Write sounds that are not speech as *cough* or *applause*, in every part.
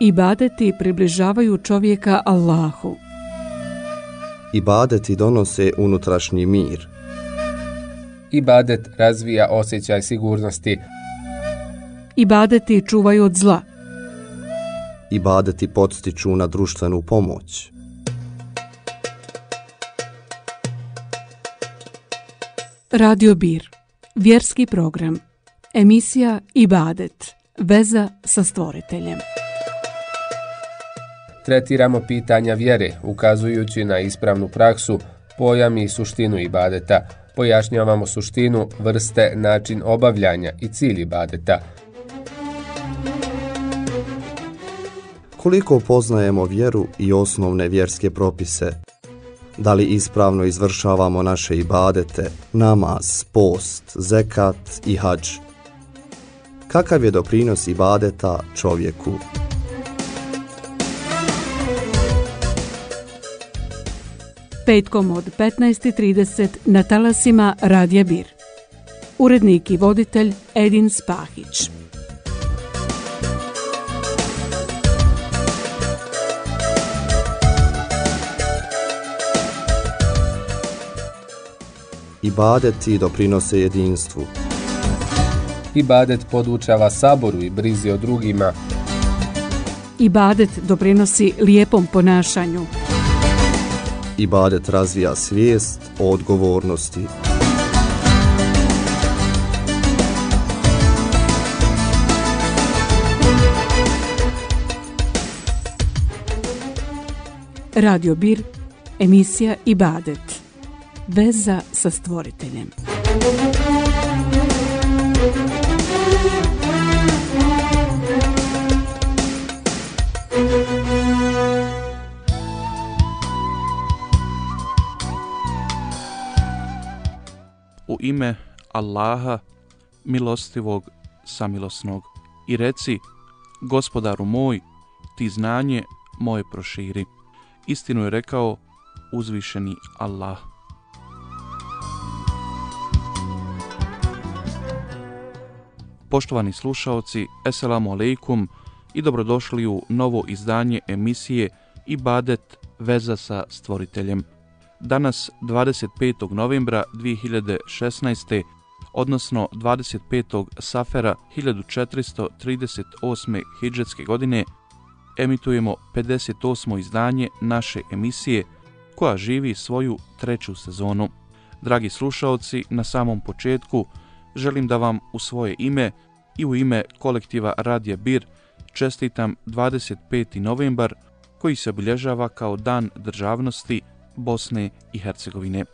Ibadeti približavaju čovjeka Allahu. Ibadeti donose unutrašnji mir. Ibadet razvija osjećaj sigurnosti. Ibadeti čuvaju od zla. Ibadeti podstiču na društvenu pomoć. Radio Bir. Vjerski program. Emisija Ibadet. Veza sa stvoriteljem tretiramo pitanja vjere, ukazujući na ispravnu praksu, pojam i suštinu ibadeta. Pojašnjavamo suštinu, vrste, način obavljanja i cilj ibadeta. Koliko poznajemo vjeru i osnovne vjerske propise? Da li ispravno izvršavamo naše ibadete, namaz, post, zekat i hađ? Kakav je doprinos ibadeta čovjeku? petkom od 15.30 na talasima Radija Bir. Urednik i voditelj Edin Spahić. i doprinose jedinstvu. i Ibadet podučava saboru i brizi o drugima. i Ibadet doprinosi lijepom ponašanju. I Ibadet razvija svijest o odgovornosti. Radio Bir, emisija Ibadet. Veza sa stvoriteljem. U ime Allaha, milostivog, samilosnog. I reci, gospodaru moj, ti znanje moje proširi. Istinu je rekao uzvišeni Allah. Poštovani slušaoci, eselamu alaikum i dobrodošli u novo izdanje emisije Ibadet veza sa stvoriteljem. Danas, 25. novembra 2016. odnosno 25. safera 1438. hijđetske godine, emitujemo 58. izdanje naše emisije koja živi svoju treću sezonu. Dragi slušaoci, na samom početku želim da vam u svoje ime i u ime kolektiva Radija Bir čestitam 25. novembar koji se obilježava kao dan državnosti – Bosne i Hercegovine.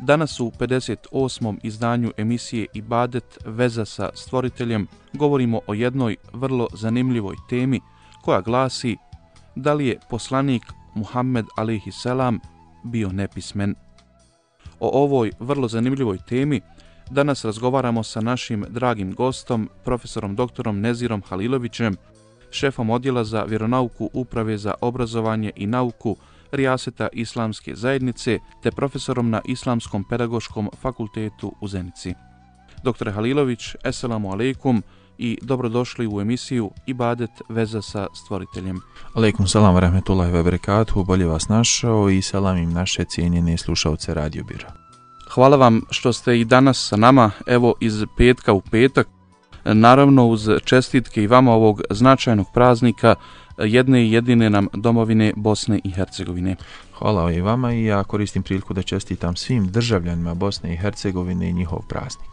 Danas u 58. izdanju emisije Ibadet veza sa stvoriteljem govorimo o jednoj vrlo zanimljivoj temi koja glasi da li je poslanik Muhammed selam bio nepismen. O ovoj vrlo zanimljivoj temi danas razgovaramo sa našim dragim gostom, profesorom doktorom Nezirom Halilovićem šefom odjela za vjeronauku Uprave za obrazovanje i nauku Rijaseta Islamske zajednice te profesorom na Islamskom pedagoškom fakultetu u Zenici. Dr. Halilović, eselamu alaikum i dobrodošli u emisiju Ibadet veza sa stvoriteljem. Alaikum salam rahmetullahi barakatuhu, bolje vas našao i salam naše cijenjene slušalce Radio Hvala vam što ste i danas sa nama, evo iz petka u petak, Naravno uz čestitke i vama ovog značajnog praznika jedne i jedine nam domovine Bosne i Hercegovine. Hvala i vama i ja koristim priliku da čestitam svim državljanima Bosne i Hercegovine i njihov praznik.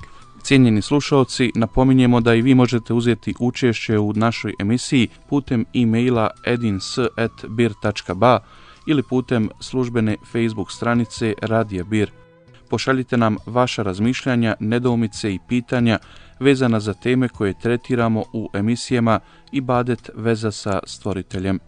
Cijenjeni slušalci, napominjemo da i vi možete uzeti učešće u našoj emisiji putem e-maila edins.bir.ba ili putem službene Facebook stranice Radija Bir. Pošaljite nam vaša razmišljanja, nedoumice i pitanja vezana za teme koje tretiramo u emisijama i badet veza sa stvoriteljem.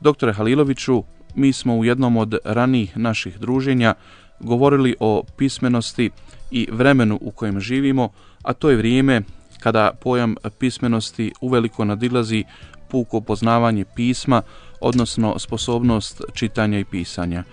Doktore Haliloviću, mi smo u jednom od ranijih naših druženja govorili o pismenosti i vremenu u kojem živimo, a to je vrijeme kada pojam pismenosti uveliko nadilazi puko poznavanje pisma, odnosno sposobnost čitanja i pisanja.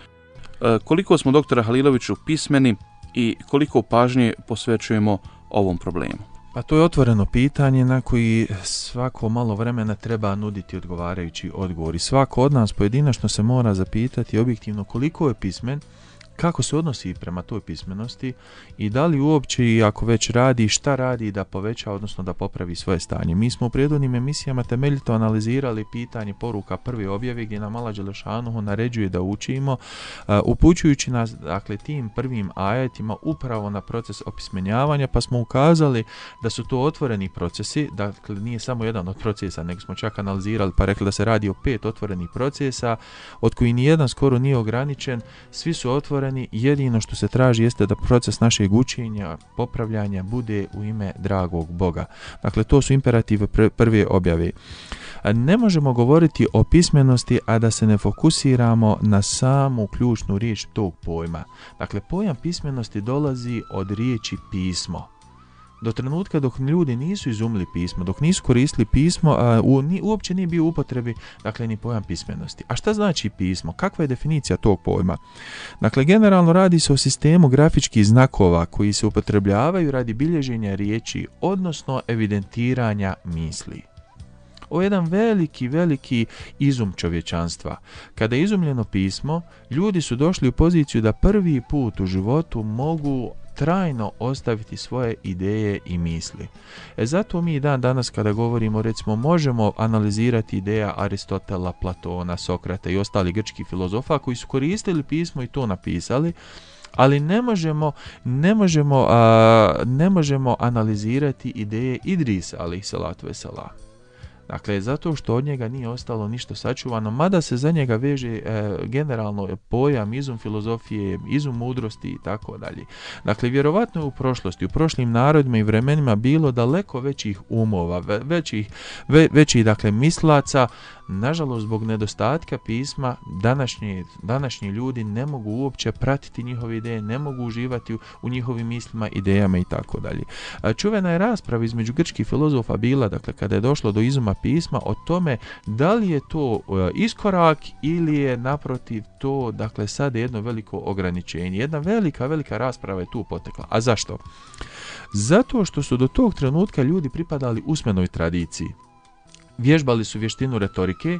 E, koliko smo doktora Haliloviću pismeni i koliko pažnje posvećujemo ovom problemu? Pa to je otvoreno pitanje na koji svako malo vremena treba nuditi odgovarajući odgovor i svako od nas pojedinačno se mora zapitati objektivno koliko je pismen, kako se odnosi prema toj pismenosti i da li uopće i ako već radi šta radi da poveća odnosno da popravi svoje stanje. Mi smo u prijedodnim emisijama temeljito analizirali pitanje poruka prve objave gdje nam Allah Đelešanuhu naređuje da učimo upućujući nas dakle tim prvim ajetima upravo na proces opismenjavanja pa smo ukazali da su to otvoreni procesi, dakle nije samo jedan od procesa nego smo čak analizirali pa rekli da se radi o pet otvorenih procesa od koji nijedan skoro nije ograničen, svi su otvoreni jedino što se traži jeste da proces našeg učenja, popravljanja bude u ime dragog Boga. Dakle, to su imperative prve objave. Ne možemo govoriti o pismenosti, a da se ne fokusiramo na samu ključnu riječ tog pojma. Dakle, pojam pismenosti dolazi od riječi pismo do trenutka dok ljudi nisu izumili pismo, dok nisu koristili pismo, a, u, ni, uopće nije bio u upotrebi dakle, ni pojam pismenosti. A šta znači pismo? Kakva je definicija tog pojma? Dakle, generalno radi se o sistemu grafičkih znakova koji se upotrebljavaju radi bilježenja riječi, odnosno evidentiranja misli. O jedan veliki, veliki izum čovječanstva. Kada je izumljeno pismo, ljudi su došli u poziciju da prvi put u životu mogu trajno ostaviti svoje ideje i misli. E zato mi dan danas kada govorimo recimo možemo analizirati ideja Aristotela, Platona, Sokrata i ostali grčki filozofa koji su koristili pismo i to napisali, ali ne možemo, ne možemo, ne možemo analizirati ideje Idrisa, ali salatu Vesela. Dakle, zato što od njega nije ostalo ništa sačuvano, mada se za njega veže e, generalno pojam izum filozofije, izum mudrosti i tako dalje. Dakle, vjerovatno je u prošlosti, u prošlim narodima i vremenima bilo daleko većih umova, većih, većih dakle, mislaca, nažalost zbog nedostatka pisma današnji, današnji ljudi ne mogu uopće pratiti njihove ideje, ne mogu uživati u, njihovim mislima, idejama i tako dalje. Čuvena je rasprava između grčkih filozofa bila, dakle kada je došlo do izuma pisma o tome da li je to e, iskorak ili je naprotiv to, dakle sad jedno veliko ograničenje. Jedna velika, velika rasprava je tu potekla. A zašto? Zato što su do tog trenutka ljudi pripadali usmenoj tradiciji vježbali su vještinu retorike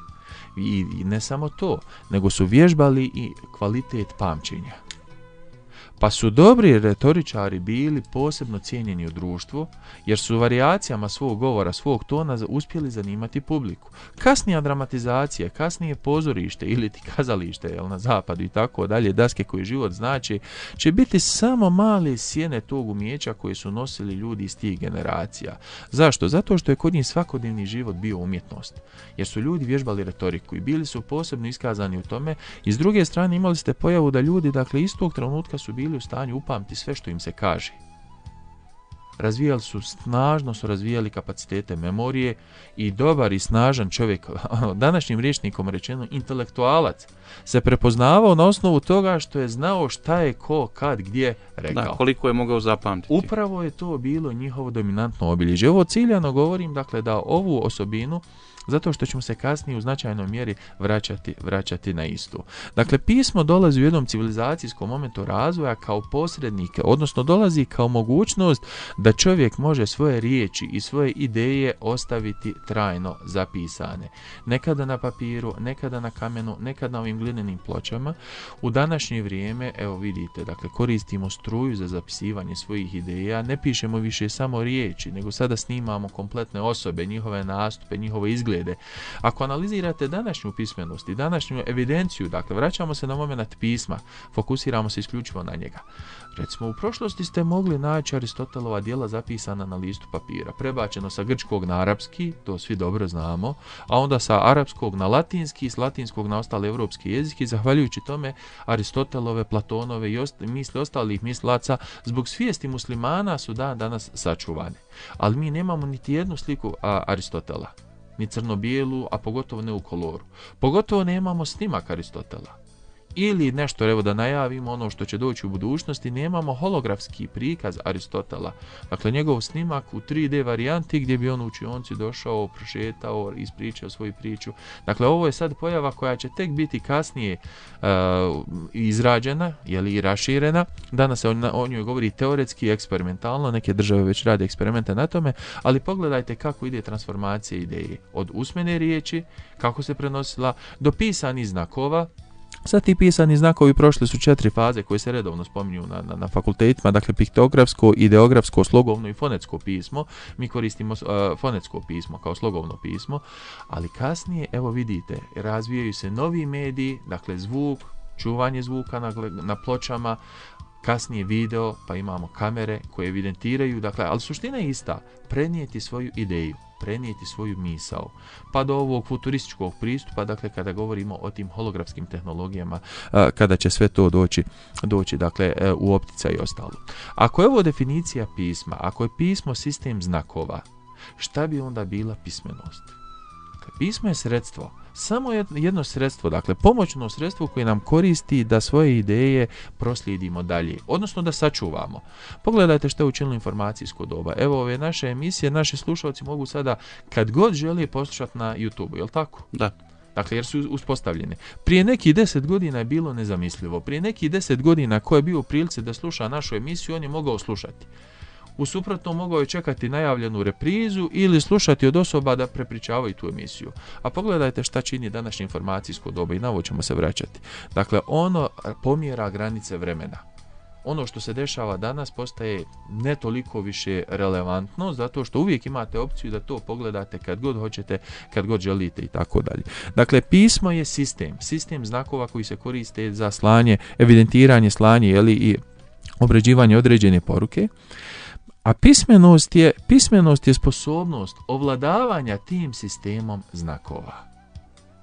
i, ne samo to, nego su vježbali i kvalitet pamćenja pa su dobri retoričari bili posebno cijenjeni u društvu, jer su varijacijama svog govora, svog tona uspjeli zanimati publiku. Kasnija dramatizacija, kasnije pozorište ili ti kazalište jel, na zapadu i tako dalje, daske koji život znači, će biti samo male sjene tog umijeća koje su nosili ljudi iz tih generacija. Zašto? Zato što je kod njih svakodnevni život bio umjetnost, jer su ljudi vježbali retoriku i bili su posebno iskazani u tome i s druge strane imali ste pojavu da ljudi dakle istog trenutka su bili bili u stanju upamti sve što im se kaže. Razvijali su, snažno su razvijali kapacitete memorije i dobar i snažan čovjek, ono, današnjim rječnikom rečeno intelektualac, se prepoznavao na osnovu toga što je znao šta je ko, kad, gdje rekao. Da, koliko je mogao zapamtiti. Upravo je to bilo njihovo dominantno obilježje. Ovo ciljano govorim, dakle, da ovu osobinu zato što ćemo se kasnije u značajnoj mjeri vraćati, vraćati na istu. Dakle, pismo dolazi u jednom civilizacijskom momentu razvoja kao posrednike, odnosno dolazi kao mogućnost da čovjek može svoje riječi i svoje ideje ostaviti trajno zapisane. Nekada na papiru, nekada na kamenu, nekada na ovim glinenim pločama. U današnje vrijeme, evo vidite, dakle koristimo struju za zapisivanje svojih ideja, ne pišemo više samo riječi, nego sada snimamo kompletne osobe, njihove nastupe, njihove izglede izglede. Ako analizirate današnju pismenost i današnju evidenciju, dakle vraćamo se na moment pisma, fokusiramo se isključivo na njega. Recimo u prošlosti ste mogli naći Aristotelova dijela zapisana na listu papira, prebačeno sa grčkog na arapski, to svi dobro znamo, a onda sa arapskog na latinski, s latinskog na ostale jezik jezike, zahvaljujući tome Aristotelove, Platonove i misli ostalih mislaca zbog svijesti muslimana su dan danas sačuvane. Ali mi nemamo niti jednu sliku Aristotela ni crno-bijelu, a pogotovo ne u koloru. Pogotovo nemamo snimaka Aristotela ili nešto, evo da najavimo ono što će doći u budućnosti, nemamo holografski prikaz Aristotela. Dakle, njegov snimak u 3D varijanti gdje bi on u učionci došao, prošetao, ispričao svoju priču. Dakle, ovo je sad pojava koja će tek biti kasnije uh, izrađena ili raširena. Danas se o njoj govori teoretski i eksperimentalno, neke države već rade eksperimente na tome, ali pogledajte kako ide transformacija ideje od usmene riječi, kako se prenosila do pisanih znakova, Sad ti pisani znakovi prošli su četiri faze koje se redovno spominju na, na, na fakultetima, dakle piktografsko, ideografsko, slogovno i fonetsko pismo. Mi koristimo e, fonetsko pismo kao slogovno pismo, ali kasnije, evo vidite, razvijaju se novi mediji, dakle zvuk, čuvanje zvuka na, na pločama, kasnije video, pa imamo kamere koje evidentiraju, dakle, ali suština je ista, prenijeti svoju ideju prenijeti svoju misao. Pa do ovog futurističkog pristupa, dakle kada govorimo o tim holografskim tehnologijama, kada će sve to doći, doći dakle e, u optica i ostalo. Ako je ovo definicija pisma, ako je pismo sistem znakova, šta bi onda bila pismenost? Dakle, pismo je sredstvo samo jedno sredstvo, dakle pomoćno sredstvo koje nam koristi da svoje ideje proslijedimo dalje, odnosno da sačuvamo. Pogledajte što je učinilo informacijsko doba. Evo ove naše emisije, naši slušalci mogu sada kad god želi poslušati na YouTube, li tako? Da. Dakle, jer su uspostavljene. Prije nekih deset godina je bilo nezamislivo. Prije nekih deset godina ko je bio u prilice da sluša našu emisiju, on je mogao slušati. U suprotno mogao je čekati najavljenu reprizu ili slušati od osoba da prepričavaju tu emisiju. A pogledajte šta čini današnje informacijsko doba i na ovo ćemo se vraćati. Dakle, ono pomjera granice vremena. Ono što se dešava danas postaje ne toliko više relevantno zato što uvijek imate opciju da to pogledate kad god hoćete, kad god želite i tako dalje. Dakle, pismo je sistem, sistem znakova koji se koriste za slanje, evidentiranje, slanje ili i obrađivanje određene poruke. A pismenost je, pismenost je sposobnost ovladavanja tim sistemom znakova.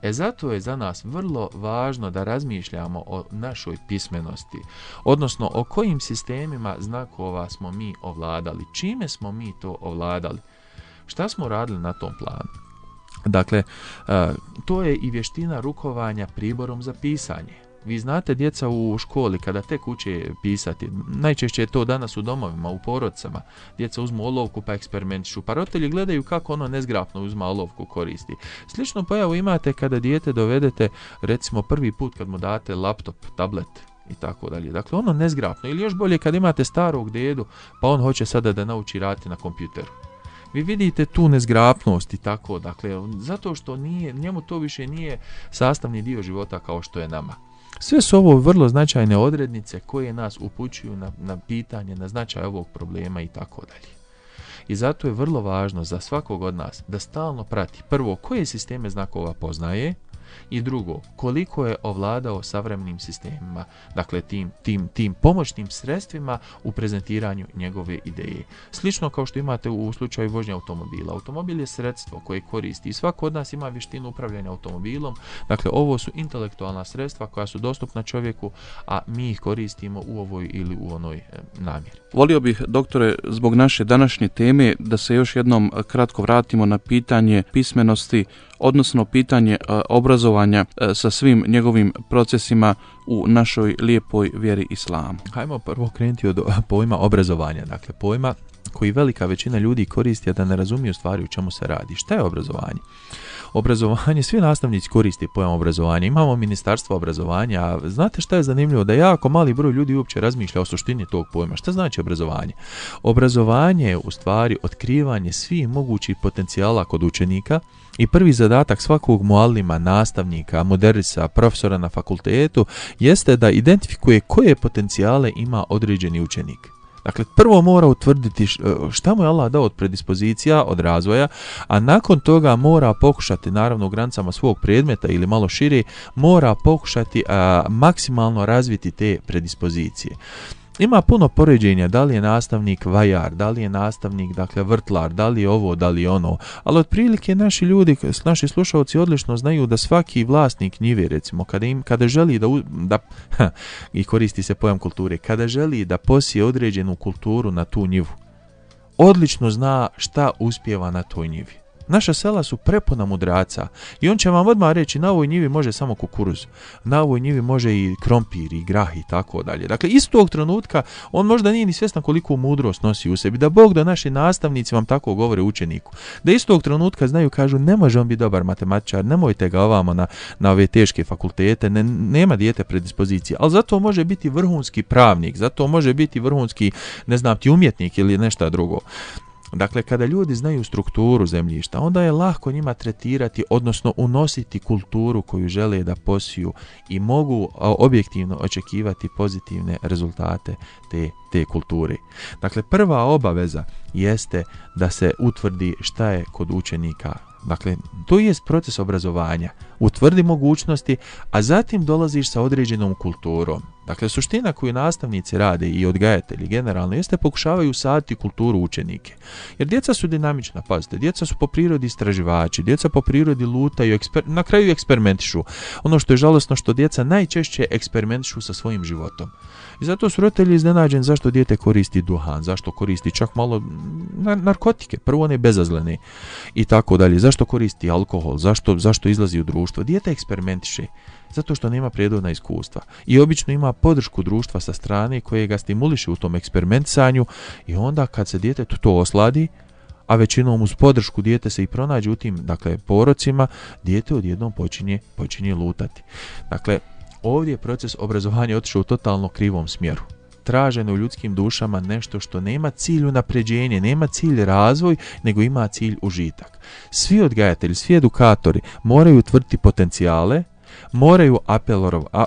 E zato je za nas vrlo važno da razmišljamo o našoj pismenosti, odnosno o kojim sistemima znakova smo mi ovladali, čime smo mi to ovladali, šta smo radili na tom planu. Dakle, to je i vještina rukovanja priborom za pisanje. Vi znate djeca u školi kada tek uče pisati, najčešće je to danas u domovima, u porodcama, djeca uzmu olovku pa eksperimentišu, pa roditelji gledaju kako ono nezgrapno uzma olovku koristi. Slično pojavu imate kada dijete dovedete recimo prvi put kad mu date laptop, tablet, i tako dalje. Dakle, ono nezgrapno. Ili još bolje kad imate starog dedu, pa on hoće sada da nauči raditi na kompjuteru. Vi vidite tu nezgrapnost i tako, dakle, zato što nije, njemu to više nije sastavni dio života kao što je nama. Sve su ovo vrlo značajne odrednice koje nas upućuju na, na pitanje, na značaj ovog problema i tako dalje. I zato je vrlo važno za svakog od nas da stalno prati prvo koje sisteme znakova poznaje, i drugo, koliko je ovladao savremenim sistemima, dakle tim, tim, tim pomoćnim sredstvima u prezentiranju njegove ideje. Slično kao što imate u slučaju vožnje automobila. Automobil je sredstvo koje koristi i svako od nas ima vještinu upravljanja automobilom. Dakle, ovo su intelektualna sredstva koja su dostupna čovjeku, a mi ih koristimo u ovoj ili u onoj e, namjeri. Volio bih, doktore, zbog naše današnje teme da se još jednom kratko vratimo na pitanje pismenosti odnosno pitanje e, obrazovanja e, sa svim njegovim procesima u našoj lijepoj vjeri islamu. Hajmo prvo krenuti od e, pojma obrazovanja, dakle pojma koji velika većina ljudi koristi, a da ne razumiju stvari u čemu se radi. Šta je obrazovanje? obrazovanje, svi nastavnici koristi pojam obrazovanja, imamo ministarstvo obrazovanja, znate šta je zanimljivo, da jako mali broj ljudi uopće razmišlja o suštini tog pojma, šta znači obrazovanje? Obrazovanje je u stvari otkrivanje svih mogućih potencijala kod učenika, i prvi zadatak svakog muallima, nastavnika, moderisa, profesora na fakultetu jeste da identifikuje koje potencijale ima određeni učenik. Dakle, prvo mora utvrditi e, šta mu je Allah dao od predispozicija, od razvoja, a nakon toga mora pokušati, naravno u granicama svog predmeta ili malo širi, mora pokušati maksimalno razviti te predispozicije ima puno poređenja, da li je nastavnik vajar, da li je nastavnik dakle vrtlar, da li je ovo, da li je ono, ali otprilike naši ljudi, naši slušalci odlično znaju da svaki vlasnik njive recimo, kada, želi da, da i koristi se pojam kulture, kada želi da posije određenu kulturu na tu njivu, odlično zna šta uspjeva na toj njivi. Naša sela su prepuna mudraca i on će vam odmah reći na ovoj njivi može samo kukuruz, na ovoj njivi može i krompir i grah i tako dalje. Dakle, istog trenutka on možda nije ni svjestan koliko mudrost nosi u sebi. Da Bog da naši nastavnici vam tako govore učeniku. Da istog trenutka znaju, kažu ne može on biti dobar matematičar, nemojte ga ovamo na, na ove teške fakultete, nema dijete predispozicije, ali zato može biti vrhunski pravnik, zato može biti vrhunski, ne znam ti, umjetnik ili nešto drugo. Dakle, kada ljudi znaju strukturu zemljišta, onda je lahko njima tretirati, odnosno unositi kulturu koju žele da posiju i mogu objektivno očekivati pozitivne rezultate te, te kulture. Dakle, prva obaveza jeste da se utvrdi šta je kod učenika Dakle, to je proces obrazovanja. Utvrdi mogućnosti, a zatim dolaziš sa određenom kulturom. Dakle, suština koju nastavnici rade i odgajatelji generalno jeste pokušavaju usaditi kulturu učenike. Jer djeca su dinamična, pazite, djeca su po prirodi istraživači, djeca po prirodi lutaju, na kraju eksperimentišu. Ono što je žalosno što djeca najčešće eksperimentišu sa svojim životom. I zato su roditelji iznenađeni zašto dijete koristi duhan, zašto koristi čak malo narkotike, prvo one bezazlene i tako dalje. Zašto koristi alkohol, zašto, zašto izlazi u društvo. Dijete eksperimentiše zato što nema prijedovna iskustva i obično ima podršku društva sa strane koje ga stimuliše u tom eksperimentisanju i onda kad se dijete to osladi, a većinom uz podršku dijete se i pronađe u tim dakle, porocima, dijete odjednom počinje, počinje lutati. Dakle, Ovdje je proces obrazovanja otišao u totalno krivom smjeru. Traženo u ljudskim dušama nešto što nema cilj unapređenje, nema cilj razvoj, nego ima cilj užitak. Svi odgajatelji, svi edukatori moraju utvrditi potencijale, moraju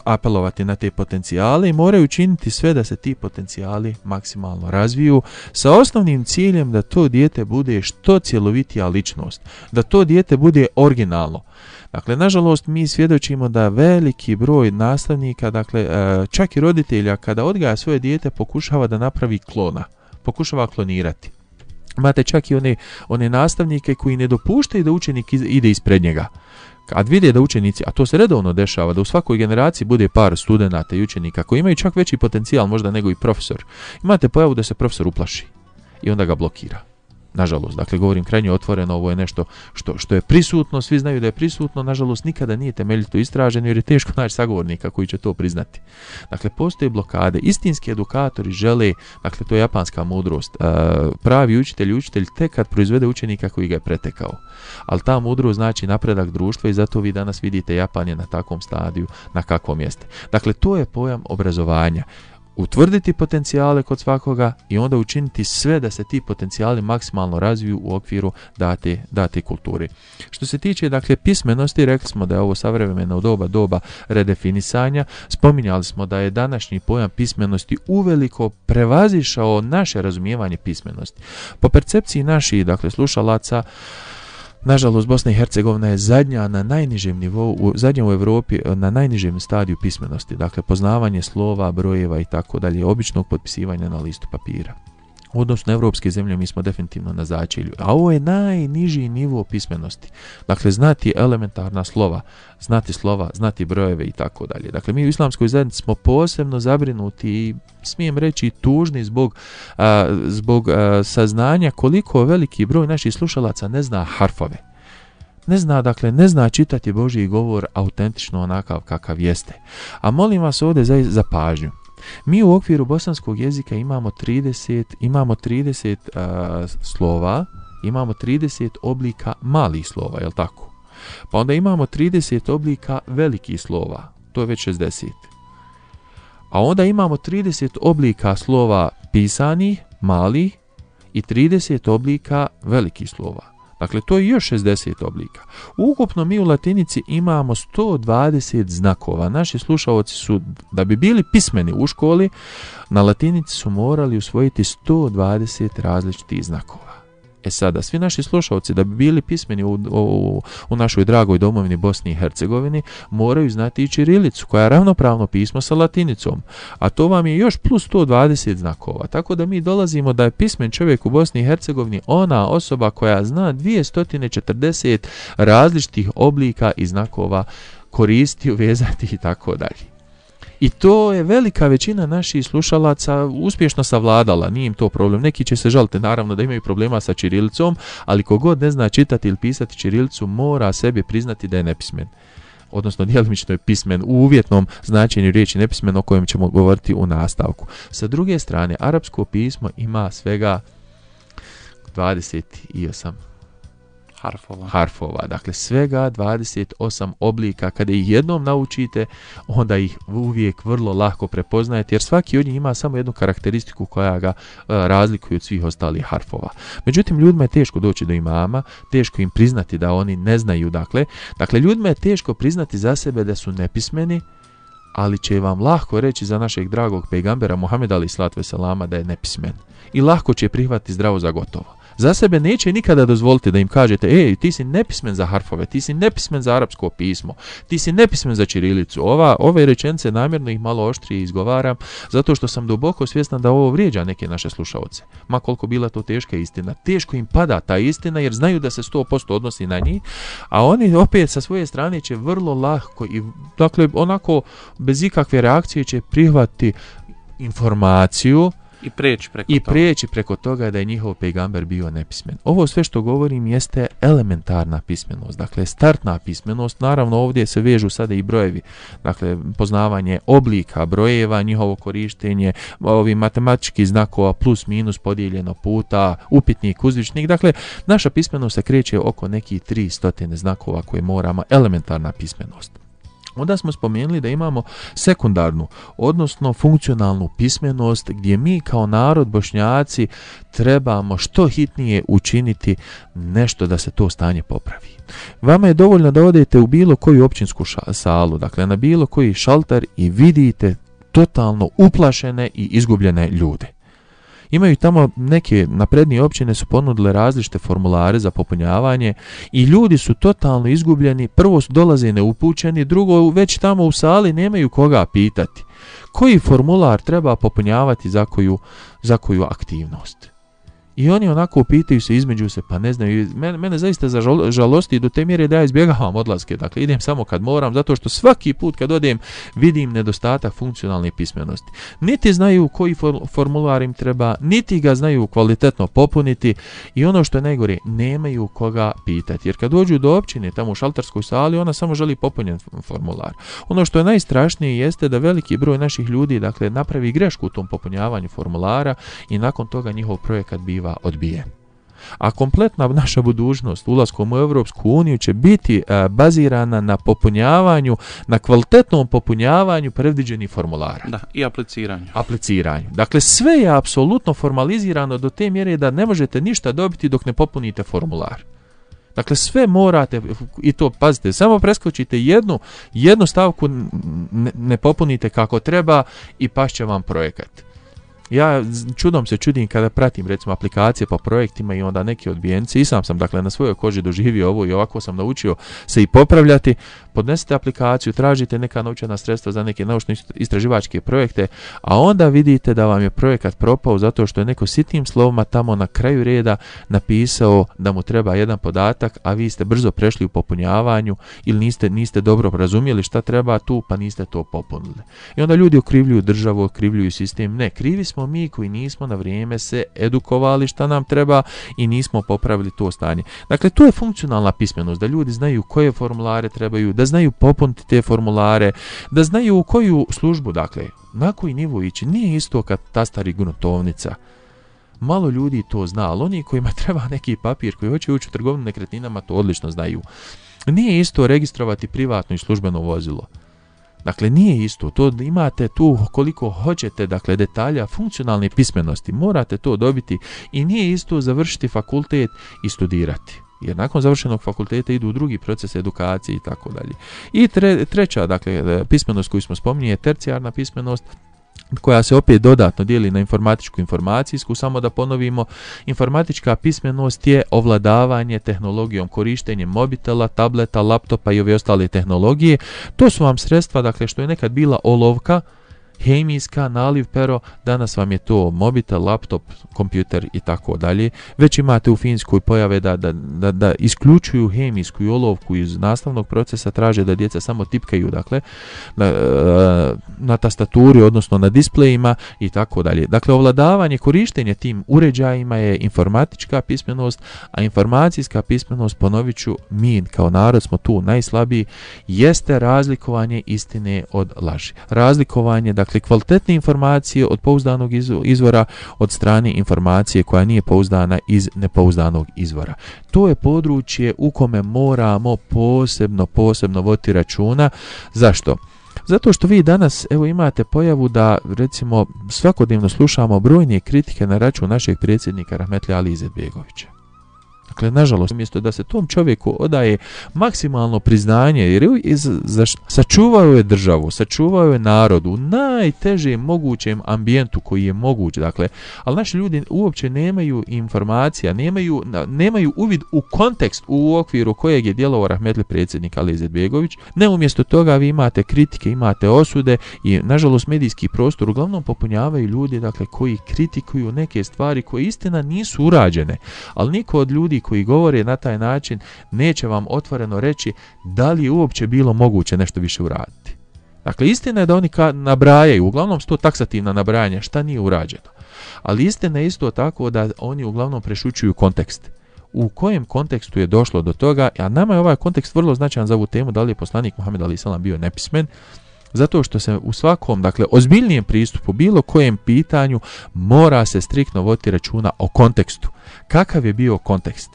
apelovati na te potencijale i moraju činiti sve da se ti potencijali maksimalno razviju sa osnovnim ciljem da to dijete bude što cjelovitija ličnost, da to dijete bude originalno, Dakle, nažalost, mi svjedočimo da veliki broj nastavnika, dakle, e, čak i roditelja, kada odgaja svoje dijete, pokušava da napravi klona, pokušava klonirati. Imate čak i one, nastavnike koji ne dopuštaju da učenik ide ispred njega. Kad vide da učenici, a to se redovno dešava, da u svakoj generaciji bude par studenata i učenika koji imaju čak veći potencijal možda nego i profesor, imate pojavu da se profesor uplaši i onda ga blokira nažalost. Dakle, govorim krajnje otvoreno, ovo je nešto što, što je prisutno, svi znaju da je prisutno, nažalost nikada nije temeljito istraženo jer je teško naći sagovornika koji će to priznati. Dakle, postoje blokade, istinski edukatori žele, dakle, to je japanska mudrost, e, pravi učitelj, učitelj tek kad proizvede učenika koji ga je pretekao. Ali ta mudrost znači napredak društva i zato vi danas vidite Japan je na takvom stadiju, na kakvom jeste. Dakle, to je pojam obrazovanja utvrditi potencijale kod svakoga i onda učiniti sve da se ti potencijali maksimalno razviju u okviru date, date kulturi. Što se tiče dakle pismenosti, rekli smo da je ovo savremeno doba doba redefinisanja, spominjali smo da je današnji pojam pismenosti uveliko prevazišao naše razumijevanje pismenosti. Po percepciji naših dakle slušalaca Nažalost, Bosna i Hercegovina je zadnja na najnižem nivou, u, zadnja u Europi eh, na najnižem stadiju pismenosti, dakle poznavanje slova, brojeva i tako dalje, običnog potpisivanja na listu papira. U odnosu na evropske zemlje mi smo definitivno na začelju. A ovo je najniži nivo pismenosti. Dakle, znati elementarna slova, znati slova, znati brojeve i tako dalje. Dakle, mi u islamskoj zajednici smo posebno zabrinuti i smijem reći tužni zbog, zbog saznanja koliko veliki broj naših slušalaca ne zna harfove. Ne zna, dakle, ne zna čitati Božji govor autentično onakav kakav jeste. A molim vas ovdje za, za pažnju. Mi u okviru bosanskog jezika imamo 30, imamo 30 slova, imamo 30 oblika malih slova, jel tako? Pa onda imamo 30 oblika velikih slova, to je već 60. A onda imamo 30 oblika slova pisanih, malih i 30 oblika velikih slova. Dakle, to je još 60 oblika. Ukupno mi u latinici imamo 120 znakova. Naši slušalci su, da bi bili pismeni u školi, na latinici su morali usvojiti 120 različitih znakova. E sada, svi naši slušalci da bi bili pismeni u, u, u našoj dragoj domovini Bosni i Hercegovini moraju znati i Čirilicu koja je ravnopravno pismo sa latinicom. A to vam je još plus 120 znakova. Tako da mi dolazimo da je pismen čovjek u Bosni i Hercegovini ona osoba koja zna 240 različitih oblika i znakova koristi, vezati i tako dalje. I to je velika većina naših slušalaca uspješno savladala, nije im to problem. Neki će se žaliti naravno da imaju problema sa čirilicom, ali kogod ne zna čitati ili pisati čirilicu mora sebi priznati da je nepismen odnosno djelimično je pismen u uvjetnom značenju riječi nepismen o kojem ćemo govoriti u nastavku. Sa druge strane, arapsko pismo ima svega 28 harfova. harfova. Dakle, svega 28 oblika. Kada ih jednom naučite, onda ih uvijek vrlo lahko prepoznajete, jer svaki od njih ima samo jednu karakteristiku koja ga e, razlikuje od svih ostalih harfova. Međutim, ljudima je teško doći do imama, teško im priznati da oni ne znaju. Dakle, dakle ljudima je teško priznati za sebe da su nepismeni, ali će vam lahko reći za našeg dragog pejgambera Muhameda ali slatve Salama da je nepismen. I lahko će prihvati zdravo za gotovo za sebe neće nikada dozvoliti da im kažete ej, ti si nepismen za harfove, ti si nepismen za arapsko pismo, ti si nepismen za čirilicu. Ova, ove rečence namjerno ih malo oštrije izgovaram zato što sam duboko svjestan da ovo vrijeđa neke naše slušalce. Ma koliko bila to teška istina. Teško im pada ta istina jer znaju da se 100% odnosi na njih, a oni opet sa svoje strane će vrlo lahko i dakle onako bez ikakve reakcije će prihvati informaciju i prijeći preko I preko toga da je njihov pejgamber bio nepismen. Ovo sve što govorim jeste elementarna pismenost, dakle startna pismenost. Naravno ovdje se vežu sada i brojevi, dakle poznavanje oblika brojeva, njihovo korištenje, ovi matematički znakova plus minus podijeljeno puta, upitnik, uzvičnik. Dakle, naša pismenost se kreće oko nekih 300 znakova koje moramo, elementarna pismenost. Onda smo spomenuli da imamo sekundarnu, odnosno funkcionalnu pismenost gdje mi kao narod bošnjaci trebamo što hitnije učiniti nešto da se to stanje popravi. Vama je dovoljno da odete u bilo koju općinsku salu, dakle na bilo koji šalter i vidite totalno uplašene i izgubljene ljude. Imaju tamo neke naprednije općine su ponudile različite formulare za popunjavanje i ljudi su totalno izgubljeni, prvo dolaze neupućeni, drugo već tamo u sali nemaju koga pitati. Koji formular treba popunjavati za koju, za koju aktivnost? I oni onako pitaju se, između se, pa ne znaju, mene, mene zaista žalosti do te mjere da ja izbjegavam odlaske, dakle idem samo kad moram, zato što svaki put kad odem vidim nedostatak funkcionalne pismenosti. Niti znaju koji formular im treba, niti ga znaju kvalitetno popuniti i ono što je najgore, nemaju koga pitati, jer kad dođu do općine tamo u šaltarskoj sali, ona samo želi popunjen formular. Ono što je najstrašnije jeste da veliki broj naših ljudi, dakle, napravi grešku u tom popunjavanju formulara i nakon toga njihov projekat biva odbije. A kompletna naša budućnost ulaskom u Europsku uniju će biti e, bazirana na popunjavanju, na kvalitetnom popunjavanju predviđenih formulara. Da, i apliciranju. Apliciranju. Dakle, sve je apsolutno formalizirano do te mjere da ne možete ništa dobiti dok ne popunite formular. Dakle, sve morate, i to pazite, samo preskočite jednu, jednu stavku, ne, popunite kako treba i pašće vam projekat. Ja čudom se čudim kada pratim recimo aplikacije po projektima i onda neki odbijenci i sam sam dakle na svojoj koži doživio ovo i ovako sam naučio se i popravljati. Podnesite aplikaciju, tražite neka naučena sredstva za neke naučno istraživačke projekte, a onda vidite da vam je projekat propao zato što je neko sitnim slovima tamo na kraju reda napisao da mu treba jedan podatak, a vi ste brzo prešli u popunjavanju ili niste, niste dobro razumjeli šta treba tu pa niste to popunili. I onda ljudi okrivljuju državu, okrivljuju sistem. Ne, krivi smo smo mi koji nismo na vrijeme se edukovali šta nam treba i nismo popravili to stanje. Dakle, to je funkcionalna pismenost, da ljudi znaju koje formulare trebaju, da znaju popuniti te formulare, da znaju u koju službu, dakle, na koji nivo ići. Nije isto ta stari gruntovnica. Malo ljudi to zna, ali oni kojima *laughs* treba neki papir koji hoće ući u trgovinu nekretninama to odlično znaju. Nije isto registrovati privatno i službeno vozilo. Dakle, nije isto. To imate tu koliko hoćete, dakle, detalja funkcionalne pismenosti. Morate to dobiti i nije isto završiti fakultet i studirati. Jer nakon završenog fakulteta idu drugi proces edukacije i tako dalje. I treća, dakle, e, pismenost koju smo spominjali je tercijarna pismenost, koja se opet dodatno dijeli na informatičku informacijsku, samo da ponovimo, informatička pismenost je ovladavanje tehnologijom, korištenjem mobitela, tableta, laptopa i ove ostale tehnologije. To su vam sredstva, dakle, što je nekad bila olovka, hemijska naliv pero, danas vam je to mobitel, laptop, kompjuter i tako dalje. Već imate u Finskoj pojave da, da, da, isključuju hemijsku i olovku iz nastavnog procesa, traže da djeca samo tipkaju dakle, na, eh, na tastaturi, odnosno na displejima i tako dalje. Dakle, ovladavanje, korištenje tim uređajima je informatička pismenost, a informacijska pismenost, ponovit ću, mi kao narod smo tu najslabiji, jeste razlikovanje istine od laži. Razlikovanje, da Dakle, kvalitetne informacije od pouzdanog izvora od strane informacije koja nije pouzdana iz nepouzdanog izvora. To je područje u kome moramo posebno, posebno voditi računa. Zašto? Zato što vi danas evo imate pojavu da recimo svakodnevno slušamo brojne kritike na račun našeg predsjednika Rahmetli Ali Izetbegovića. Dakle, nažalost, umjesto da se tom čovjeku odaje maksimalno priznanje, jer je, sačuvao je državu, sačuvao je narod u najtežem mogućem ambijentu koji je moguć. Dakle, ali naši ljudi uopće nemaju informacija, nemaju, nemaju uvid u kontekst u okviru kojeg je djelovao rahmetli predsjednik Ali Izetbegović. Ne, umjesto toga vi imate kritike, imate osude i, nažalost, medijski prostor uglavnom popunjavaju ljudi dakle, koji kritikuju neke stvari koje istina nisu urađene, ali niko od ljudi koji govore na taj način neće vam otvoreno reći da li je uopće bilo moguće nešto više uraditi. Dakle, istina je da oni nabrajaju, uglavnom su to taksativna nabrajanja, šta nije urađeno. Ali istina je isto tako da oni uglavnom prešućuju kontekst. U kojem kontekstu je došlo do toga, a nama je ovaj kontekst vrlo značajan za ovu temu, da li je poslanik Mohamed Ali Salam bio nepismen, zato što se u svakom, dakle, ozbiljnijem pristupu, bilo kojem pitanju, mora se striktno voditi računa o kontekstu. Kakav je bio kontekst?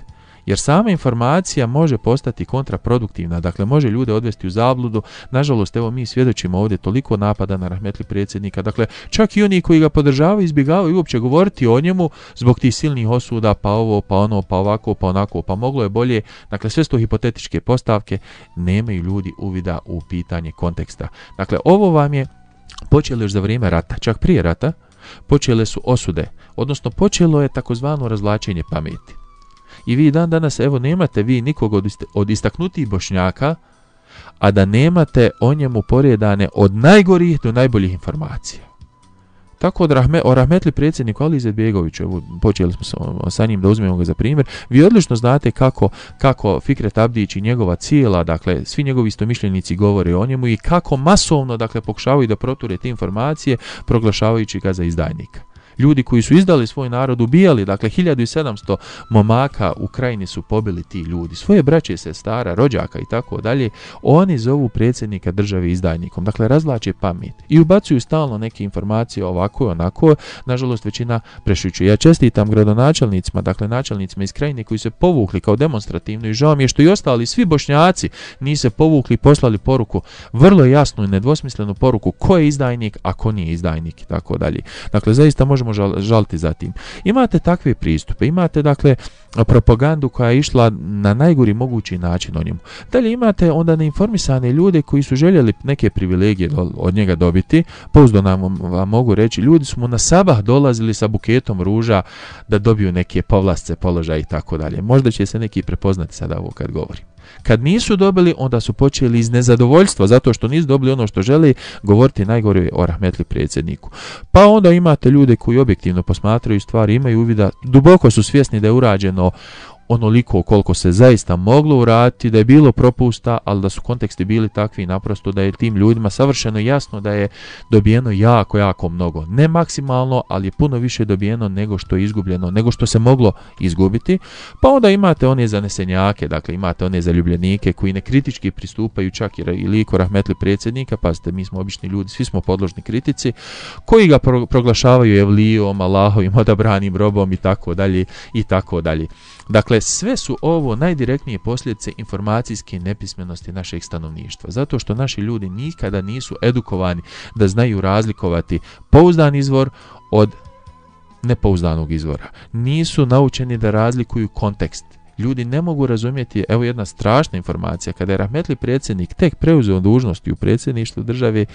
jer sama informacija može postati kontraproduktivna, dakle može ljude odvesti u zabludu. Nažalost, evo mi svjedočimo ovdje toliko napada na rahmetli predsjednika, dakle čak i oni koji ga podržavaju izbjegavaju uopće govoriti o njemu zbog tih silnih osuda, pa ovo, pa ono, pa ovako, pa onako, pa moglo je bolje. Dakle, sve su hipotetičke postavke, nemaju ljudi uvida u pitanje konteksta. Dakle, ovo vam je počelo još za vrijeme rata, čak prije rata, počele su osude, odnosno počelo je takozvano razvlačenje pameti. I vi dan danas, evo, nemate vi nikog od, istaknutih bošnjaka, a da nemate o njemu poredane od najgorih do najboljih informacija. Tako od Rahme, o Rahmetli predsjedniku Ali Izetbegoviću, počeli smo sa, njim da uzmemo ga za primjer, vi odlično znate kako, kako Fikret Abdić i njegova cijela, dakle, svi njegovi istomišljenici govore o njemu i kako masovno, dakle, pokušavaju da proture te informacije proglašavajući ga za izdajnika ljudi koji su izdali svoj narod ubijali, dakle 1700 momaka u krajini su pobili ti ljudi, svoje braće, stara, rođaka i tako dalje, oni zovu predsjednika države izdajnikom, dakle razlače pamet i ubacuju stalno neke informacije ovako i onako, nažalost većina prešućuje. Ja čestitam gradonačelnicima, dakle načelnicima iz krajine koji se povukli kao demonstrativno i žao mi je što i ostali svi bošnjaci nisu povukli i poslali poruku, vrlo jasnu i nedvosmislenu poruku ko je izdajnik, a ko nije izdajnik i tako dalje. Dakle, zaista možemo žaliti za tim. Imate takve pristupe, imate dakle propagandu koja je išla na najgori mogući način o njemu. Dalje imate onda neinformisane ljude koji su željeli neke privilegije od njega dobiti, nam vam mogu reći, ljudi su mu na sabah dolazili sa buketom ruža da dobiju neke povlasce, položaje i tako dalje. Možda će se neki prepoznati sada ovo kad govorim. Kad nisu dobili, onda su počeli iz nezadovoljstva, zato što nisu dobili ono što želi, govoriti najgore o rahmetli predsjedniku. Pa onda imate ljude koji objektivno posmatraju stvari, imaju uvida, duboko su svjesni da je urađeno onoliko koliko se zaista moglo uraditi, da je bilo propusta, ali da su konteksti bili takvi naprosto da je tim ljudima savršeno jasno da je dobijeno jako, jako mnogo. Ne maksimalno, ali je puno više dobijeno nego što je izgubljeno, nego što se moglo izgubiti. Pa onda imate one zanesenjake, dakle imate one zaljubljenike koji ne kritički pristupaju čak i liko rahmetli predsjednika, pazite mi smo obični ljudi, svi smo podložni kritici, koji ga proglašavaju proglašavaju evlijom, Allahovim, odabranim robom i tako dalje i tako dalje. Dakle, Dakle, sve su ovo najdirektnije posljedice informacijske nepismenosti našeg stanovništva. Zato što naši ljudi nikada nisu edukovani da znaju razlikovati pouzdan izvor od nepouzdanog izvora. Nisu naučeni da razlikuju kontekst Ljudi ne mogu razumjeti, evo jedna strašna informacija, kada je Rahmetli predsjednik tek preuzeo dužnosti u predsjedništvu države,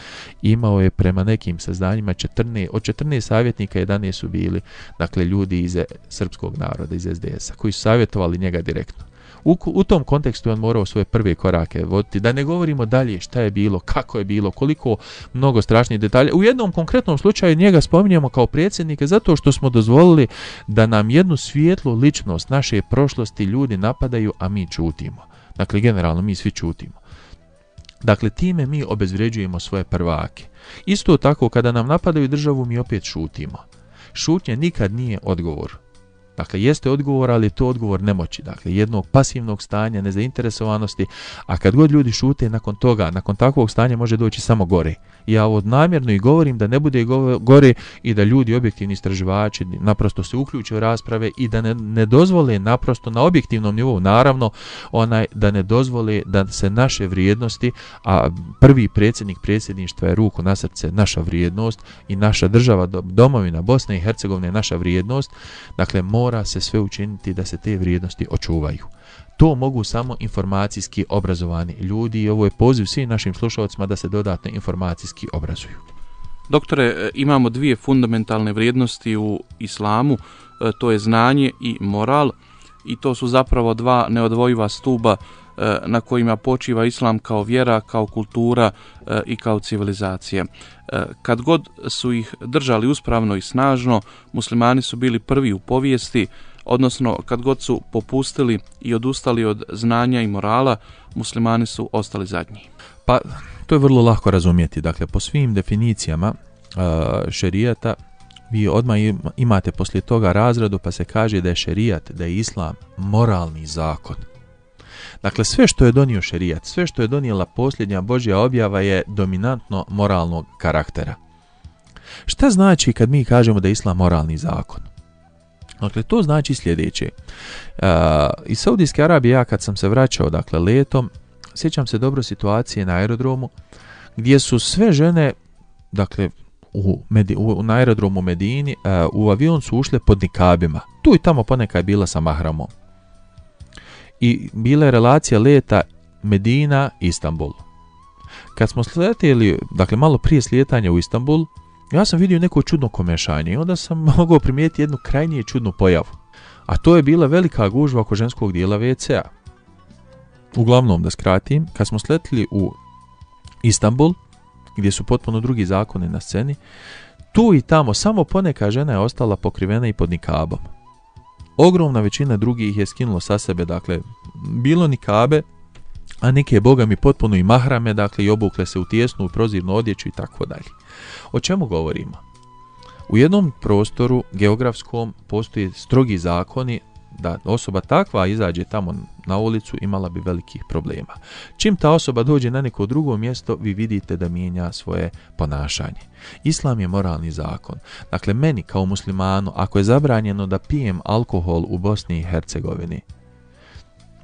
imao je prema nekim saznanjima 14, od 14 savjetnika 11 su bili, dakle, ljudi iz e, srpskog naroda, iz SDS-a, koji su savjetovali njega direktno. U, u tom kontekstu on morao svoje prve korake voditi. Da ne govorimo dalje šta je bilo, kako je bilo, koliko mnogo strašnih detalja. U jednom konkretnom slučaju njega spominjemo kao predsjednike zato što smo dozvolili da nam jednu svijetlu ličnost naše prošlosti ljudi napadaju, a mi čutimo. Dakle, generalno mi svi čutimo. Dakle, time mi obezvređujemo svoje prvake. Isto tako, kada nam napadaju državu, mi opet šutimo. Šutnje nikad nije odgovor. Dakle, jeste odgovor, ali to odgovor nemoći. Dakle, jednog pasivnog stanja, nezainteresovanosti, a kad god ljudi šute nakon toga, nakon takvog stanja može doći samo gore. Ja ovo namjerno i govorim da ne bude gore i da ljudi objektivni istraživači naprosto se uključe u rasprave i da ne, dozvole naprosto na objektivnom nivou naravno onaj da ne dozvole da se naše vrijednosti, a prvi predsjednik predsjedništva je ruku na srce naša vrijednost i naša država domovina Bosne i Hercegovine je naša vrijednost, dakle mora se sve učiniti da se te vrijednosti očuvaju. To mogu samo informacijski obrazovani ljudi i ovo je poziv svim našim slušalcima da se dodatno informacijski obrazuju. Doktore, e, imamo dvije fundamentalne vrijednosti u islamu, e, to je znanje i moral i to su zapravo dva neodvojiva stuba E, na kojima počiva islam kao vjera, kao kultura e, i kao civilizacija. E, kad god su ih držali uspravno i snažno, muslimani su bili prvi u povijesti, odnosno kad god su popustili i odustali od znanja i morala, muslimani su ostali zadnji. Pa to je vrlo lako razumjeti, dakle po svim definicijama šerijata vi odmah imate poslije toga razradu pa se kaže da je šerijat, da je islam moralni zakon. Dakle, sve što je donio šerijat, sve što je donijela posljednja Božja objava je dominantno moralnog karaktera. Šta znači kad mi kažemo da je islam moralni zakon? Dakle, to znači sljedeće. iz Saudijske Arabije, ja kad sam se vraćao, dakle, letom, sjećam se dobro situacije na aerodromu, gdje su sve žene, dakle, u, u, na aerodromu u Medini, u avion su ušle pod nikabima. Tu i tamo ponekad je bila sa mahramom i bila je relacija leta Medina Istanbul. Kad smo sletili, dakle malo prije slijetanja u Istanbul, ja sam vidio neko čudno komešanje i onda sam *laughs* mogao primijetiti jednu krajnije čudnu pojavu. A to je bila velika gužva oko ženskog dijela WC-a. Uglavnom, da skratim, kad smo sletili u Istanbul, gdje su potpuno drugi zakoni na sceni, tu i tamo samo poneka žena je ostala pokrivena i pod nikabom. Ogromna većina drugih je skinulo sa sebe, dakle, bilo ni kabe, a neke boga mi potpuno i mahrame, dakle i obukle se u tijesnu, u prozirnu odjeću i tako dalje. O čemu govorimo? U jednom prostoru geografskom postoje strogi zakoni da osoba takva izađe tamo na ulicu imala bi velikih problema. Čim ta osoba dođe na neko drugo mjesto, vi vidite da mijenja svoje ponašanje. Islam je moralni zakon. Dakle, meni kao muslimanu, ako je zabranjeno da pijem alkohol u Bosni i Hercegovini,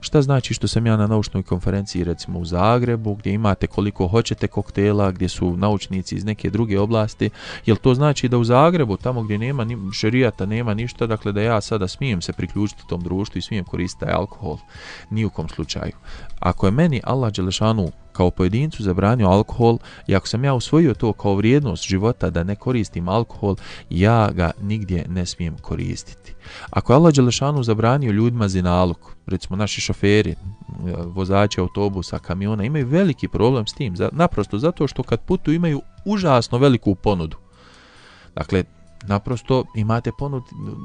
Šta znači što sam ja na naučnoj konferenciji recimo u Zagrebu gdje imate koliko hoćete koktela, gdje su naučnici iz neke druge oblasti, jel to znači da u Zagrebu, tamo gdje nema ni, šerijata, nema ništa, dakle da ja sada smijem se priključiti tom društvu i smijem koristiti alkohol? Ni u kom slučaju. Ako je meni Allah Đelešanu kao pojedincu zabranio alkohol i ako sam ja usvojio to kao vrijednost života da ne koristim alkohol, ja ga nigdje ne smijem koristiti. Ako je Allah Đelešanu zabranio ljudima zinalog, recimo naši šoferi, vozači autobusa, kamiona, imaju veliki problem s tim, naprosto zato što kad putu imaju užasno veliku ponudu. Dakle, naprosto imate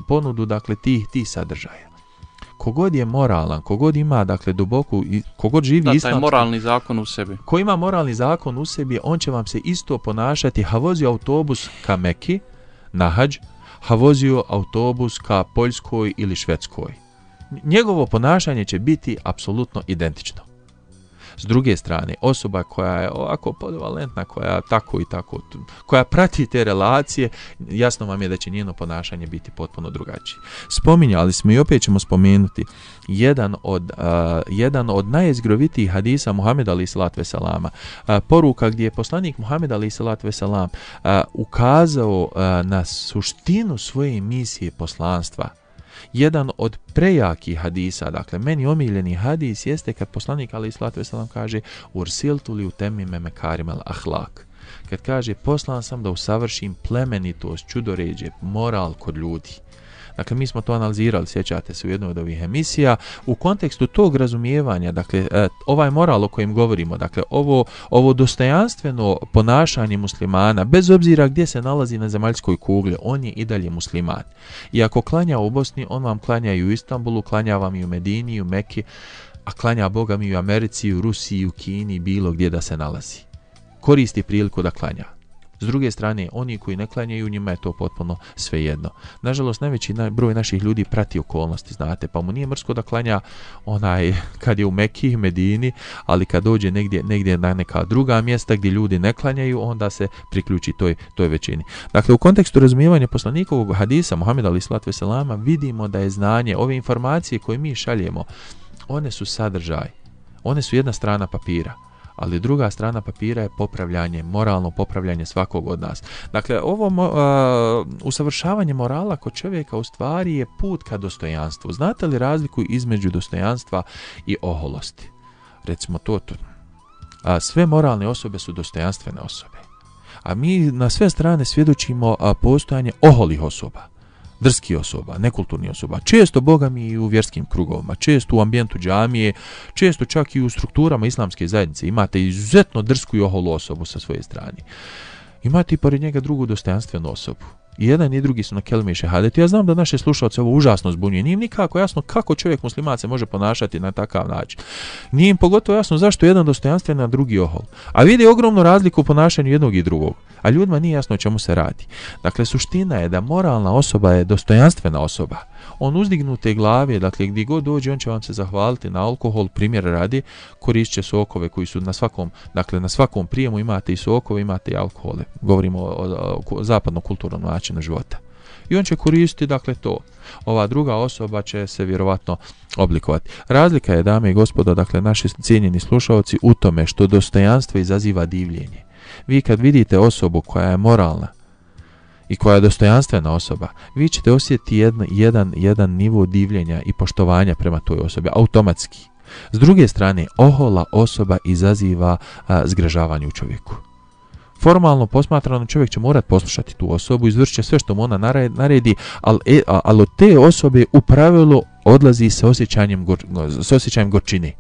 ponudu dakle tih, tih sadržaja kogod je moralan, kogod ima dakle duboku, kogod živi da, taj moralni zakon u sebi. Ko ima moralni zakon u sebi, on će vam se isto ponašati. Ha vozio autobus ka Meki, na hađ, ha vozio autobus ka Poljskoj ili Švedskoj. Njegovo ponašanje će biti apsolutno identično. S druge strane, osoba koja je ovako podvalentna, koja tako i tako, koja prati te relacije, jasno vam je da će njeno ponašanje biti potpuno drugačije. Spominjali smo i opet ćemo spomenuti jedan od, uh, jedan od hadisa Muhammed Ali Salat Veselama. poruka gdje je poslanik Muhammed Ali Salat Veselam ukazao na suštinu svoje misije poslanstva jedan od prejakih hadisa, dakle meni omiljeni hadis jeste kad poslanik ali islatu veselam kaže ursiltu li u temi me ahlak. Kad kaže poslan sam da usavršim plemenitost, čudoređe, moral kod ljudi. Dakle, mi smo to analizirali, sjećate se u jednoj od ovih emisija. U kontekstu tog razumijevanja, dakle, e, ovaj moral o kojem govorimo, dakle, ovo, ovo dostojanstveno ponašanje muslimana, bez obzira gdje se nalazi na zemaljskoj kugli, on je i dalje musliman. I ako klanja u Bosni, on vam klanja i u Istanbulu, klanja vam i u Medini, i u Meki, a klanja Boga mi u Americi, u Rusiji, u Kini, bilo gdje da se nalazi. Koristi priliku da klanja. S druge strane, oni koji ne klanjaju, njima je to potpuno svejedno. Nažalost, najveći broj naših ljudi prati okolnosti, znate, pa mu nije mrsko da klanja onaj *laughs* kad je u Mekiji, Medini, ali kad dođe negdje, negdje na neka druga mjesta gdje ljudi ne klanjaju, onda se priključi toj, toj većini. Dakle, u kontekstu razumijevanja poslanikovog hadisa Muhammed Ali Slatve Selama vidimo da je znanje, ove informacije koje mi šaljemo, one su sadržaj, one su jedna strana papira ali druga strana papira je popravljanje, moralno popravljanje svakog od nas. Dakle, ovo usavršavanje morala kod čovjeka u stvari je put ka dostojanstvu. Znate li razliku između dostojanstva i oholosti? Recimo to, sve moralne osobe su dostojanstvene osobe. A mi na sve strane svjedočimo postojanje oholih osoba drski osoba, nekulturni osoba, često bogami i u vjerskim krugovima, često u ambijentu džamije, često čak i u strukturama islamske zajednice imate izuzetno drsku i oholu osobu sa svoje strane. Imate i pored njega drugu dostojanstvenu osobu. I jedan i drugi su na kelmi šehadeti. Ja znam da naše slušalce ovo užasno zbunjuje. Nije im nikako jasno kako čovjek muslimac se može ponašati na takav način. Nije im pogotovo jasno zašto jedan dostojanstven, a drugi ohol. A vidi ogromnu razliku u ponašanju jednog i drugog a ljudima nije jasno o čemu se radi. Dakle, suština je da moralna osoba je dostojanstvena osoba. On uzdignute glave, dakle gdje god dođe, on će vam se zahvaliti na alkohol, primjer radi, će sokove koji su na svakom, dakle na svakom prijemu imate i sokove, imate i alkohole. Govorimo o, zapadno kulturnom načinu života i on će koristiti dakle to. Ova druga osoba će se vjerovatno oblikovati. Razlika je, dame i gospodo, dakle naši cijenjeni slušalci u tome što dostojanstvo izaziva divljenje. Vi kad vidite osobu koja je moralna i koja je dostojanstvena osoba, vi ćete osjetiti jedan, jedan, jedan nivo divljenja i poštovanja prema toj osobi, automatski. S druge strane, ohola osoba izaziva a, zgražavanje u čovjeku. Formalno posmatrano čovjek će morat poslušati tu osobu, izvršit će sve što mu ona naredi, ali, e, ali te osobe u pravilu odlazi sa osjećanjem, gor, s osjećajem gorčine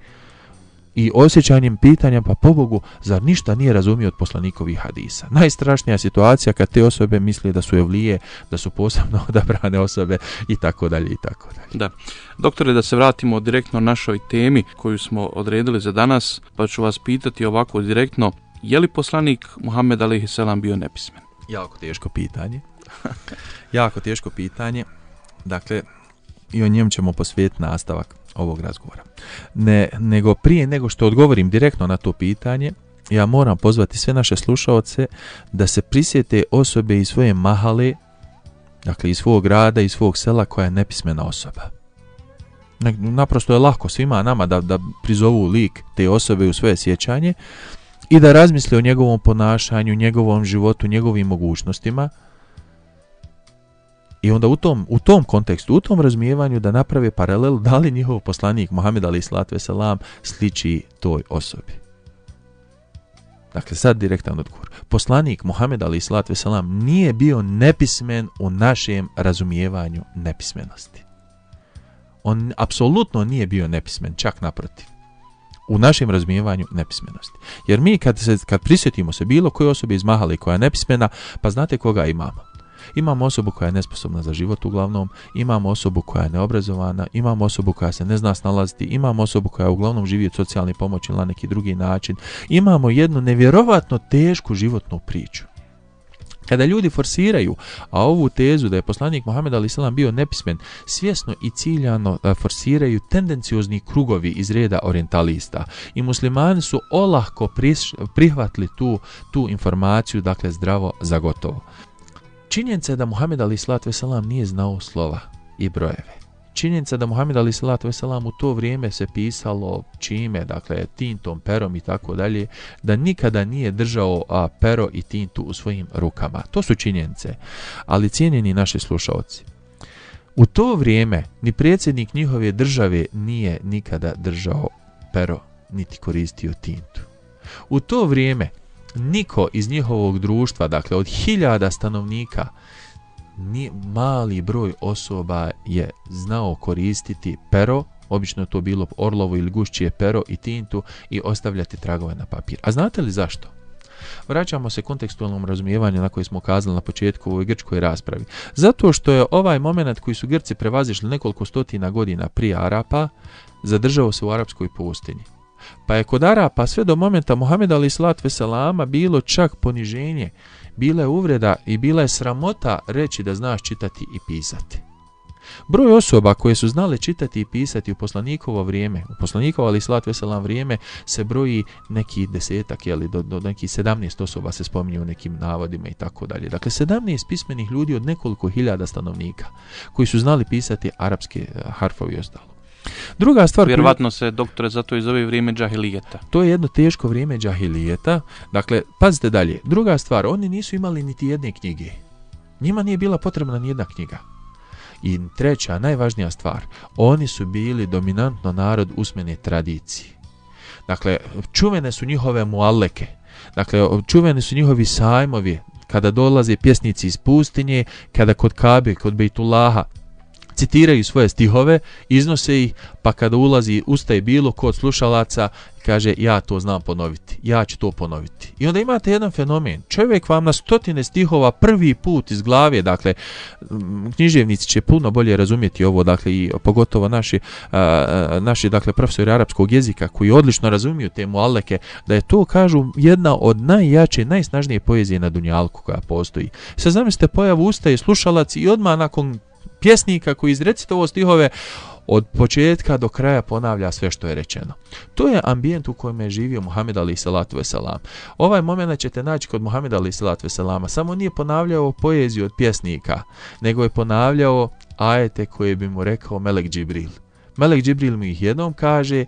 i osjećanjem pitanja pa pobogu zar ništa nije razumio od poslanikovih hadisa. Najstrašnija situacija kad te osobe misle da su evlije, da su posebno *laughs* odabrane osobe i tako dalje i tako dalje. Da. Doktore, da se vratimo direktno našoj temi koju smo odredili za danas, pa ću vas pitati ovako direktno, je li poslanik Muhammed a.s. bio nepismen? Jako teško pitanje. *laughs* jako teško pitanje. Dakle, i o njem ćemo posvijeti nastavak ovog razgovora. Ne, nego prije nego što odgovorim direktno na to pitanje, ja moram pozvati sve naše slušaoce da se prisjete osobe iz svoje mahale, dakle iz svog grada, iz svog sela koja je nepismena osoba. Naprosto je lako svima nama da, da prizovu lik te osobe u svoje sjećanje i da razmisle o njegovom ponašanju, njegovom životu, njegovim mogućnostima – i onda u tom, u tom kontekstu, u tom razmijevanju da naprave paralelu da li njihov poslanik Muhammed Ali Slatve salam sliči toj osobi. Dakle, sad direktan odgovor. Poslanik Mohamed Ali Slatve salam nije bio nepismen u našem razumijevanju nepismenosti. On apsolutno nije bio nepismen, čak naprotiv u našem razumijevanju nepismenosti. Jer mi kad, se, kad prisjetimo se bilo koje osobe iz Mahale koja je nepismena, pa znate koga imamo? Imamo osobu koja je nesposobna za život uglavnom, imamo osobu koja je neobrazovana, imamo osobu koja se ne zna snalaziti, imamo osobu koja uglavnom živi od socijalne pomoći ili na neki drugi način. Imamo jednu nevjerovatno tešku životnu priču. Kada ljudi forsiraju, a ovu tezu da je poslanik Mohamed Ali Salam bio nepismen, svjesno i ciljano e, forsiraju tendenciozni krugovi iz reda orientalista. I muslimani su olahko prihvatili tu, tu informaciju, dakle zdravo za gotovo. Činjenica je da Muhammed Ali slat Veselam nije znao slova i brojeve. Činjenica je da Muhammed Ali slatve Veselam u to vrijeme se pisalo čime, dakle tintom, perom i tako dalje, da nikada nije držao a, pero i tintu u svojim rukama. To su činjenice, ali cijenjeni naši slušaoci. U to vrijeme ni predsjednik njihove države nije nikada držao pero niti koristio tintu. U to vrijeme niko iz njihovog društva, dakle od hiljada stanovnika, ni mali broj osoba je znao koristiti pero, obično to bilo orlovo ili gušćije pero i tintu i ostavljati tragove na papir. A znate li zašto? Vraćamo se kontekstualnom razumijevanju na koje smo kazali na početku u ovoj grčkoj raspravi. Zato što je ovaj moment koji su Grci prevazišli nekoliko stotina godina prije Arapa zadržao se u arapskoj pustinji. Pa je kod Arapa sve do momenta Muhammeda Ali Slat Veselama bilo čak poniženje, bila je uvreda i bila je sramota reći da znaš čitati i pisati. Broj osoba koje su znale čitati i pisati u poslanikovo vrijeme, u poslanikovo ali slat veselam vrijeme, se broji neki desetak, jeli, do, do nekih sedamnaest osoba se spominju u nekim navodima i tako dalje. Dakle, sedamnaest pismenih ljudi od nekoliko hiljada stanovnika koji su znali pisati arapske eh, harfovi i ostalo. Druga stvar... Vjerovatno se, doktore, zato i zove vrijeme džahilijeta. To je jedno teško vrijeme džahilijeta. Dakle, pazite dalje. Druga stvar, oni nisu imali niti jedne knjige. Njima nije bila potrebna ni jedna knjiga. I treća, najvažnija stvar, oni su bili dominantno narod usmene tradicije. Dakle, čuvene su njihove mualeke Dakle, čuveni su njihovi sajmovi, kada dolaze pjesnici iz pustinje, kada kod Kabe, kod Bejtulaha, citiraju svoje stihove, iznose ih, pa kada ulazi ustaje bilo kod slušalaca, kaže ja to znam ponoviti, ja ću to ponoviti. I onda imate jedan fenomen, čovjek vam na stotine stihova prvi put iz glave, dakle, književnici će puno bolje razumjeti ovo, dakle, i pogotovo naši, naši dakle, profesori arapskog jezika koji odlično razumiju temu Aleke, da je to, kažu, jedna od najjače, najsnažnije poezije na Dunjalku koja postoji. Sad zamislite pojavu ustaje slušalac i odmah nakon pjesnika koji ovo stihove od početka do kraja ponavlja sve što je rečeno. To je ambijent u kojem je živio Muhammed Ali Salatu Veselam. Ovaj moment ćete naći kod Muhammed Ali Salatu Veselama. Samo nije ponavljao poeziju od pjesnika, nego je ponavljao ajete koje bi mu rekao Melek Džibril. Melek Džibril mu ih jednom kaže,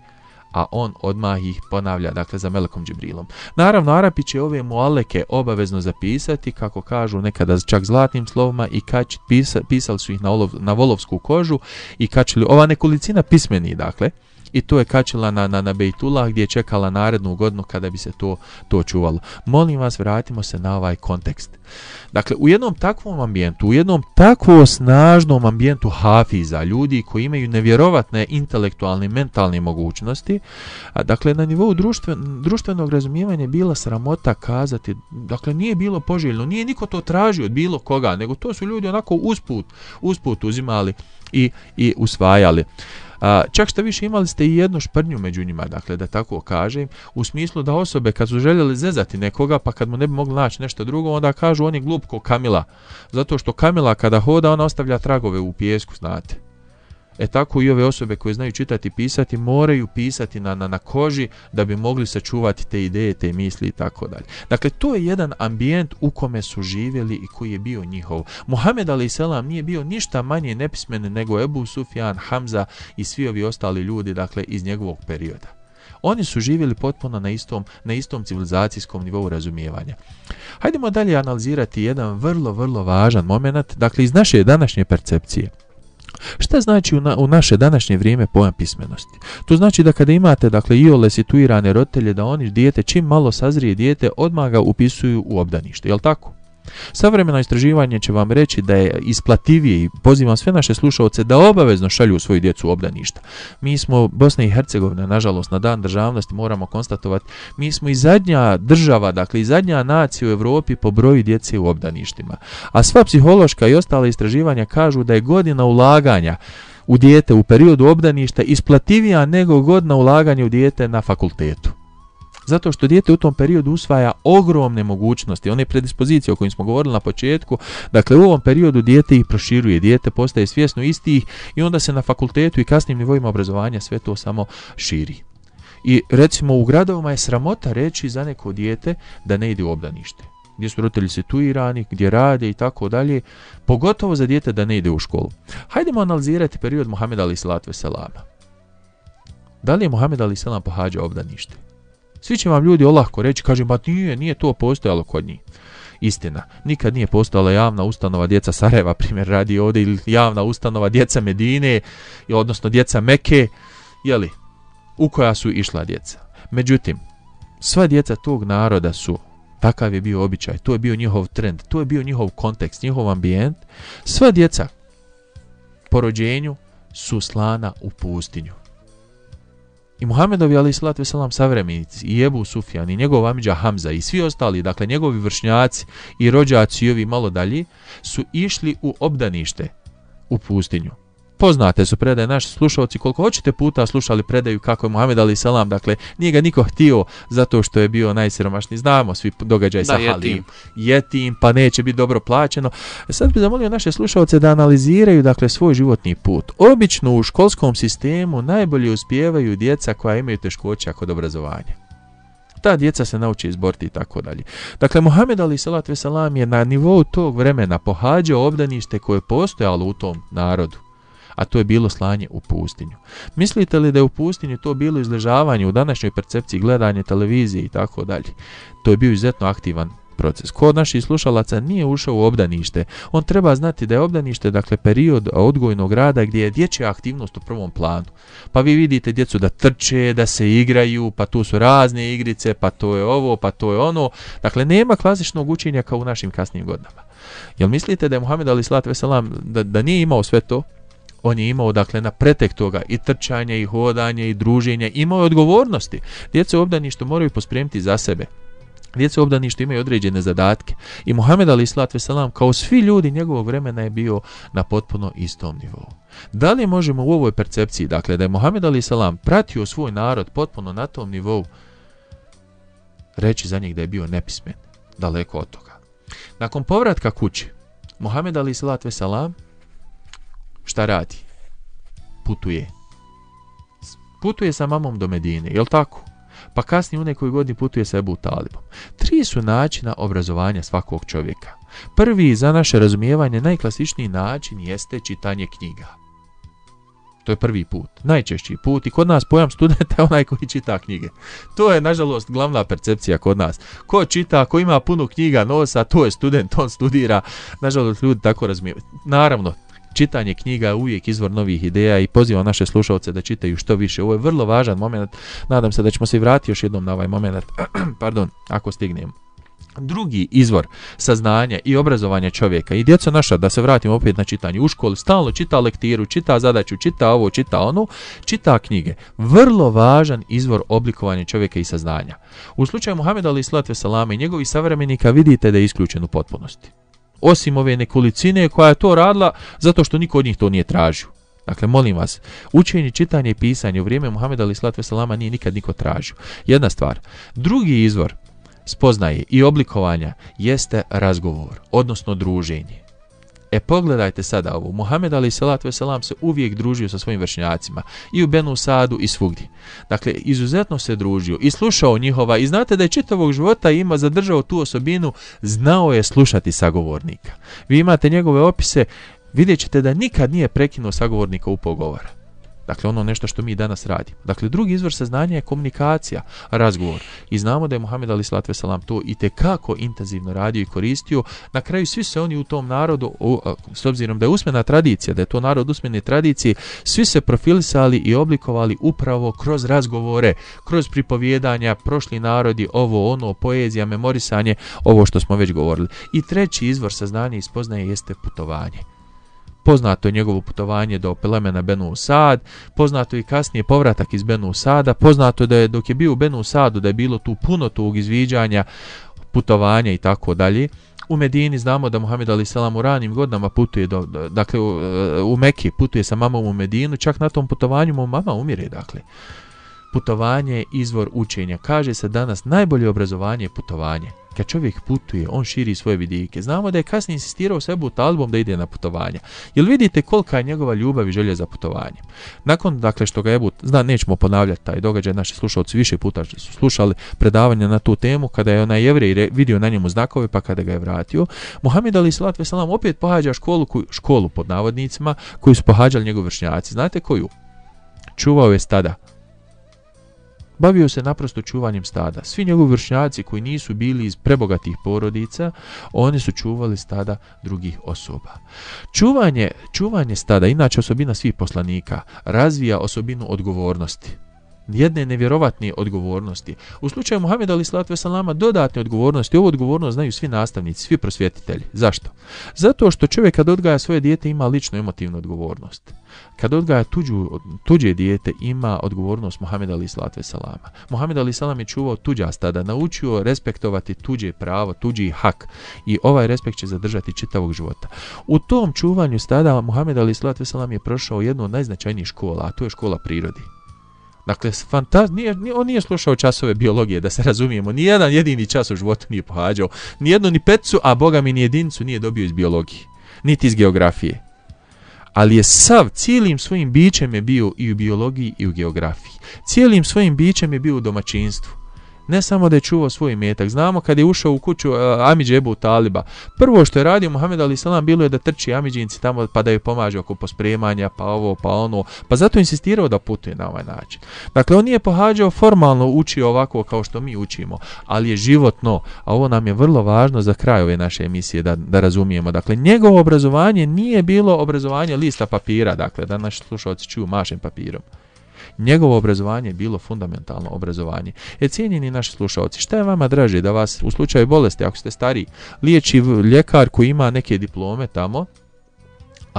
a on odmah ih ponavlja, dakle za Melekom Džibrilom. Naravno, Arapi će ove mualeke obavezno zapisati, kako kažu nekada čak zlatnim slovima, i kač, pisa, pisali su ih na, volovsku kožu i kačili, ova nekolicina pismeni, dakle, i to je kačila na, na, na Bejtula gdje je čekala narednu godinu kada bi se to, to čuvalo. Molim vas, vratimo se na ovaj kontekst. Dakle, u jednom takvom ambijentu, u jednom takvo snažnom ambijentu hafiza, ljudi koji imaju nevjerovatne intelektualne i mentalne mogućnosti, a, dakle, na nivou društvenog razumijevanja je bila sramota kazati, dakle, nije bilo poželjno, nije niko to tražio od bilo koga, nego to su ljudi onako usput, usput uzimali i, i usvajali čak što više imali ste i jednu šprnju među njima, dakle da tako kažem, u smislu da osobe kad su željeli zezati nekoga pa kad mu ne bi mogli naći nešto drugo, onda kažu oni je glup Kamila, zato što Kamila kada hoda ona ostavlja tragove u pijesku, znate. E tako i ove osobe koje znaju čitati i pisati moraju pisati na, na, na koži da bi mogli sačuvati te ideje, te misli i tako dalje. Dakle, to je jedan ambijent u kome su živjeli i koji je bio njihov. Muhammed a.s. nije bio ništa manje nepismen nego Ebu Sufjan, Hamza i svi ovi ostali ljudi dakle, iz njegovog perioda. Oni su živjeli potpuno na istom, na istom civilizacijskom nivou razumijevanja. Hajdemo dalje analizirati jedan vrlo, vrlo važan moment, dakle iz naše današnje percepcije. Šta znači u, na, u, naše današnje vrijeme pojam pismenosti? To znači da kada imate dakle ole situirane roditelje da oni dijete čim malo sazrije dijete odmah upisuju u obdanište, jel tako? Savremeno istraživanje će vam reći da je isplativije i pozivam sve naše slušalce da obavezno šalju svoju djecu u obdaništa. Mi smo Bosna i Hercegovina, nažalost, na dan državnosti moramo konstatovati, mi smo i zadnja država, dakle i zadnja nacija u Europi po broju djece u obdaništima. A sva psihološka i ostale istraživanja kažu da je godina ulaganja u dijete u periodu obdaništa isplativija nego godina ulaganja u dijete na fakultetu. Zato što dijete u tom periodu usvaja ogromne mogućnosti, one predispozicije o kojim smo govorili na početku. Dakle, u ovom periodu dijete ih proširuje, dijete postaje svjesno istih i onda se na fakultetu i kasnim nivoima obrazovanja sve to samo širi. I recimo u gradovima je sramota reći za neko dijete da ne ide u obdanište gdje su roditelji situirani, gdje rade i tako dalje, pogotovo za dijete da ne ide u školu. Hajdemo analizirati period Muhammed Ali Salatve salama. Da li je Muhammed Ali Salam pohađao obdanište? Svi će vam ljudi olako reći, kaže, ba nije, nije to postojalo kod njih. Istina, nikad nije postojala javna ustanova djeca Sarajeva, *laughs* primjer radi ovdje, ili javna ustanova djeca Medine, odnosno djeca Meke, jeli, u koja su išla djeca. Međutim, sva djeca tog naroda su Takav je bio običaj, to je bio njihov trend, to je bio njihov kontekst, njihov ambijent. Sva djeca po rođenju su slana u pustinju. I Muhammedovi ali salatu veselam savremenici i Ebu Sufjan i njegov amidža Hamza i svi ostali, dakle njegovi vršnjaci i rođaci i ovi malo dalji, su išli u obdanište u pustinju. Poznate su predaje naši slušalci, koliko hoćete puta slušali predaju kako je Muhammed Ali Salam, dakle nije ga niko htio zato što je bio najsiromašniji, znamo svi događaj sa Halim, tim, pa neće biti dobro plaćeno. Sad bi zamolio naše slušalce da analiziraju dakle svoj životni put. Obično u školskom sistemu najbolje uspijevaju djeca koja imaju teškoća kod obrazovanja ta djeca se nauči izboriti i tako dalje. Dakle, Mohamed Ali Salat Veselam je na nivou tog vremena pohađao obdanište koje je postojalo u tom narodu a to je bilo slanje u pustinju. Mislite li da je u pustinju to bilo izležavanje u današnjoj percepciji gledanje televizije i tako dalje? To je bio izuzetno aktivan proces. Ko od naših slušalaca nije ušao u obdanište, on treba znati da je obdanište dakle period odgojnog rada gdje je dječja aktivnost u prvom planu. Pa vi vidite djecu da trče, da se igraju, pa tu su razne igrice, pa to je ovo, pa to je ono. Dakle, nema klasičnog učenja kao u našim kasnim godinama. Jel mislite da je Muhammed Ali Slat Veselam da, da nije imao sve to? On je imao dakle na pretek toga i trčanje i hodanje i druženje, imao je odgovornosti. Djeca u obdaništu moraju pospremiti za sebe. Djeca u obdaništu imaju određene zadatke. I Muhammed Ali Islat Veselam, kao svi ljudi njegovog vremena je bio na potpuno istom nivou. Da li možemo u ovoj percepciji, dakle, da je Muhammed Ali Islam pratio svoj narod potpuno na tom nivou, reći za njih da je bio nepismen, daleko od toga. Nakon povratka kući, Muhammed Ali Islat Veselam šta radi? Putuje. Putuje sa mamom do Medine, jel tako? Pa kasnije u nekoj godini putuje sa Ebu Talibom. Tri su načina obrazovanja svakog čovjeka. Prvi za naše razumijevanje najklasičniji način jeste čitanje knjiga. To je prvi put, najčešći put i kod nas pojam studenta *laughs* je onaj koji čita knjige. To je nažalost glavna percepcija kod nas. Ko čita, ko ima puno knjiga nosa, to je student, on studira. Nažalost ljudi tako razumiju. Naravno, čitanje knjiga je uvijek izvor novih ideja i pozivam naše slušalce da čitaju što više. Ovo je vrlo važan moment. Nadam se da ćemo se vratiti još jednom na ovaj moment. *clears throat* Pardon, ako stignem. drugi izvor saznanja i obrazovanja čovjeka i djeca naša, da se vratimo opet na čitanje u školi, stalno čita lektiru, čita zadaću, čita ovo, čita ono, čita knjige. Vrlo važan izvor oblikovanja čovjeka i saznanja. U slučaju Muhameda Ali Salame i njegovih savremenika vidite da je isključen u potpunosti osim ove nekolicine koja je to radila zato što niko od njih to nije tražio. Dakle, molim vas, učenje, čitanje i pisanje u vrijeme Muhammeda ali slatve nije nikad niko tražio. Jedna stvar. Drugi izvor spoznaje i oblikovanja jeste razgovor, odnosno druženje. E pogledajte sada ovo, Muhammed Ali Salatu Veselam se uvijek družio sa svojim vršnjacima i u Benu Sadu i svugdje. Dakle, izuzetno se družio i slušao njihova i znate da je čitavog života ima zadržao tu osobinu, znao je slušati sagovornika. Vi imate njegove opise, vidjet ćete da nikad nije prekinuo sagovornika u pogovara. Dakle, ono nešto što mi danas radimo. Dakle, drugi izvor saznanja je komunikacija, razgovor. I znamo da je Muhammed Ali Slatve Salam to i kako intenzivno radio i koristio. Na kraju svi se oni u tom narodu, s obzirom da je usmena tradicija, da je to narod usmene tradicije, svi se profilisali i oblikovali upravo kroz razgovore, kroz pripovjedanja, prošli narodi, ovo, ono, poezija, memorisanje, ovo što smo već govorili. I treći izvor saznanja i spoznaje jeste putovanje poznato je njegovo putovanje do plemena Benu Sad, poznato je kasnije povratak iz Benu Sada, poznato je da je dok je bio u Benu Sadu da je bilo tu puno tog izviđanja, putovanja i tako dalje. U Medini znamo da Muhammed Ali Selam u ranim godinama putuje, do, dakle u, u Meki putuje sa mamom u Medinu, čak na tom putovanju mu mama umire, dakle. Putovanje je izvor učenja. Kaže se danas najbolje obrazovanje je putovanje. Kad čovjek putuje, on širi svoje vidike. Znamo da je kasnije insistirao sebu u talbom da ide na putovanje. Jel vidite kolika je njegova ljubav i želja za putovanje? Nakon dakle što ga Ebu, zna nećemo ponavljati taj događaj, naši slušalci više puta su slušali predavanja na tu temu kada je onaj jevrej vidio na njemu znakove pa kada ga je vratio. Muhammed Ali Salat Veselam opet pohađa školu, školu pod navodnicima koju su pohađali njegov vršnjaci. Znate koju? Čuvao je stada Bavio se naprosto čuvanjem stada. Svi njegovi vršnjaci koji nisu bili iz prebogatih porodica, oni su čuvali stada drugih osoba. Čuvanje, čuvanje stada, inače osobina svih poslanika, razvija osobinu odgovornosti jedne nevjerovatne odgovornosti. U slučaju Muhameda ali Slatve Salama dodatne odgovornosti, ovu odgovornost znaju svi nastavnici, svi prosvjetitelji. Zašto? Zato što čovjek kad odgaja svoje dijete ima ličnu emotivnu odgovornost. Kad odgaja tuđu, tuđe dijete ima odgovornost Muhameda ali slatve salama Muhammed ali salam je čuvao tuđa stada, naučio respektovati tuđe pravo, tuđi hak i ovaj respekt će zadržati čitavog života. U tom čuvanju stada Muhammed ali slatve Salam je prošao jednu od najznačajnijih škola, a to je škola prirodi. Dakle, fantaz, nije, on nije slušao časove biologije, da se razumijemo. Nijedan jedini čas u životu nije pohađao. Ni ni petcu, a boga mi ni jedincu nije dobio iz biologije. Niti iz geografije. Ali je sav, cijelim svojim bićem je bio i u biologiji i u geografiji. Cijelim svojim bićem je bio u domaćinstvu. Ne samo da je čuvao svoj imetak. Znamo kad je ušao u kuću uh, Taliba. Prvo što je radio Muhammed Ali Salam bilo je da trči Amidžinci tamo pa da ju pomaže oko pospremanja, pa ovo, pa ono. Pa zato insistirao da putuje na ovaj način. Dakle, on nije pohađao formalno učio ovako kao što mi učimo, ali je životno, a ovo nam je vrlo važno za kraj ove naše emisije da, da razumijemo. Dakle, njegovo obrazovanje nije bilo obrazovanje lista papira, dakle, da naši slušalci čuju mašem papirom. Njegovo obrazovanje je bilo fundamentalno obrazovanje. E cijenjeni naši slušalci, šta je vama draže da vas u slučaju bolesti, ako ste stariji, liječi ljekar koji ima neke diplome tamo,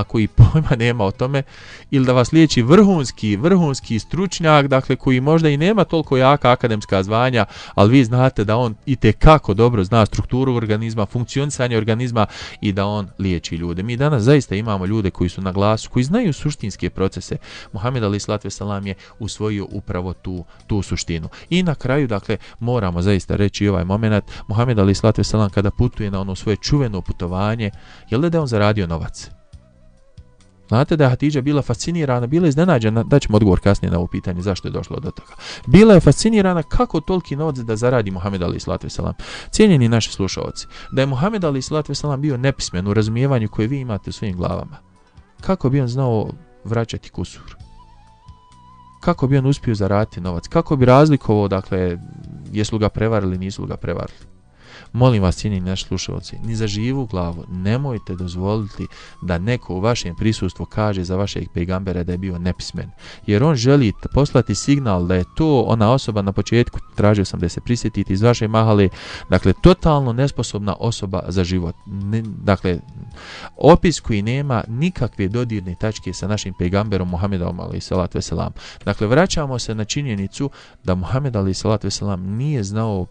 ako i *laughs* pojma nema o tome, ili da vas liječi vrhunski, vrhunski stručnjak, dakle koji možda i nema toliko jaka akademska zvanja, ali vi znate da on i kako dobro zna strukturu organizma, funkcionisanje organizma i da on liječi ljude. Mi danas zaista imamo ljude koji su na glasu, koji znaju suštinske procese. Mohamed Ali Slatve Salam je usvojio upravo tu, tu suštinu. I na kraju, dakle, moramo zaista reći ovaj moment, Mohamed Ali Slatve Salam kada putuje na ono svoje čuveno putovanje, je li da je on zaradio novac? Znate da je Hatidža bila fascinirana, bila je iznenađena, da ćemo odgovor kasnije na ovo pitanje zašto je došlo do toga. Bila je fascinirana kako toliki novac da zaradi Muhammed Ali Islatu Veselam. Cijenjeni naši slušalci, da je Muhammed Ali Islatu Veselam bio nepismen u razumijevanju koje vi imate u svojim glavama. Kako bi on znao vraćati kusur? Kako bi on uspio zaraditi novac? Kako bi razlikovao, dakle, jesu ga prevarili, nisu ga prevarili? Molim vas, cijenjeni naši slušalci, ni za živu glavu nemojte dozvoliti da neko u vašem prisustvu kaže za vašeg pegambera da je bio nepismen. Jer on želi poslati signal da je to ona osoba na početku, tražio sam da se prisjetiti iz vaše mahale, dakle, totalno nesposobna osoba za život. Ne, dakle, opis koji nema nikakve dodirne tačke sa našim pegamberom Muhammedom i salatu veselam. Dakle, vraćamo se na činjenicu da Muhammed ali salatu veselam nije znao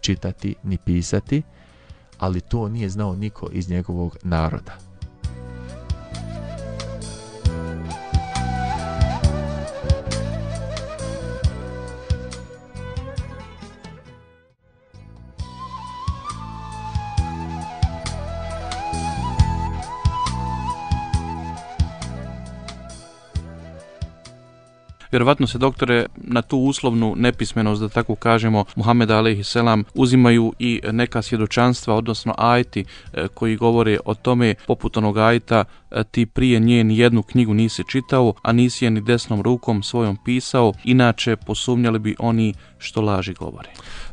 čitati ni pisati, ali to nije znao niko iz njegovog naroda. Vjerovatno se doktore na tu uslovnu nepismenost, da tako kažemo, Muhammed alaihi uzimaju i neka svjedočanstva, odnosno ajti e, koji govore o tome, poput onog ajta, e, ti prije nje ni jednu knjigu nisi čitao, a nisi je ni desnom rukom svojom pisao, inače posumnjali bi oni što laži govore.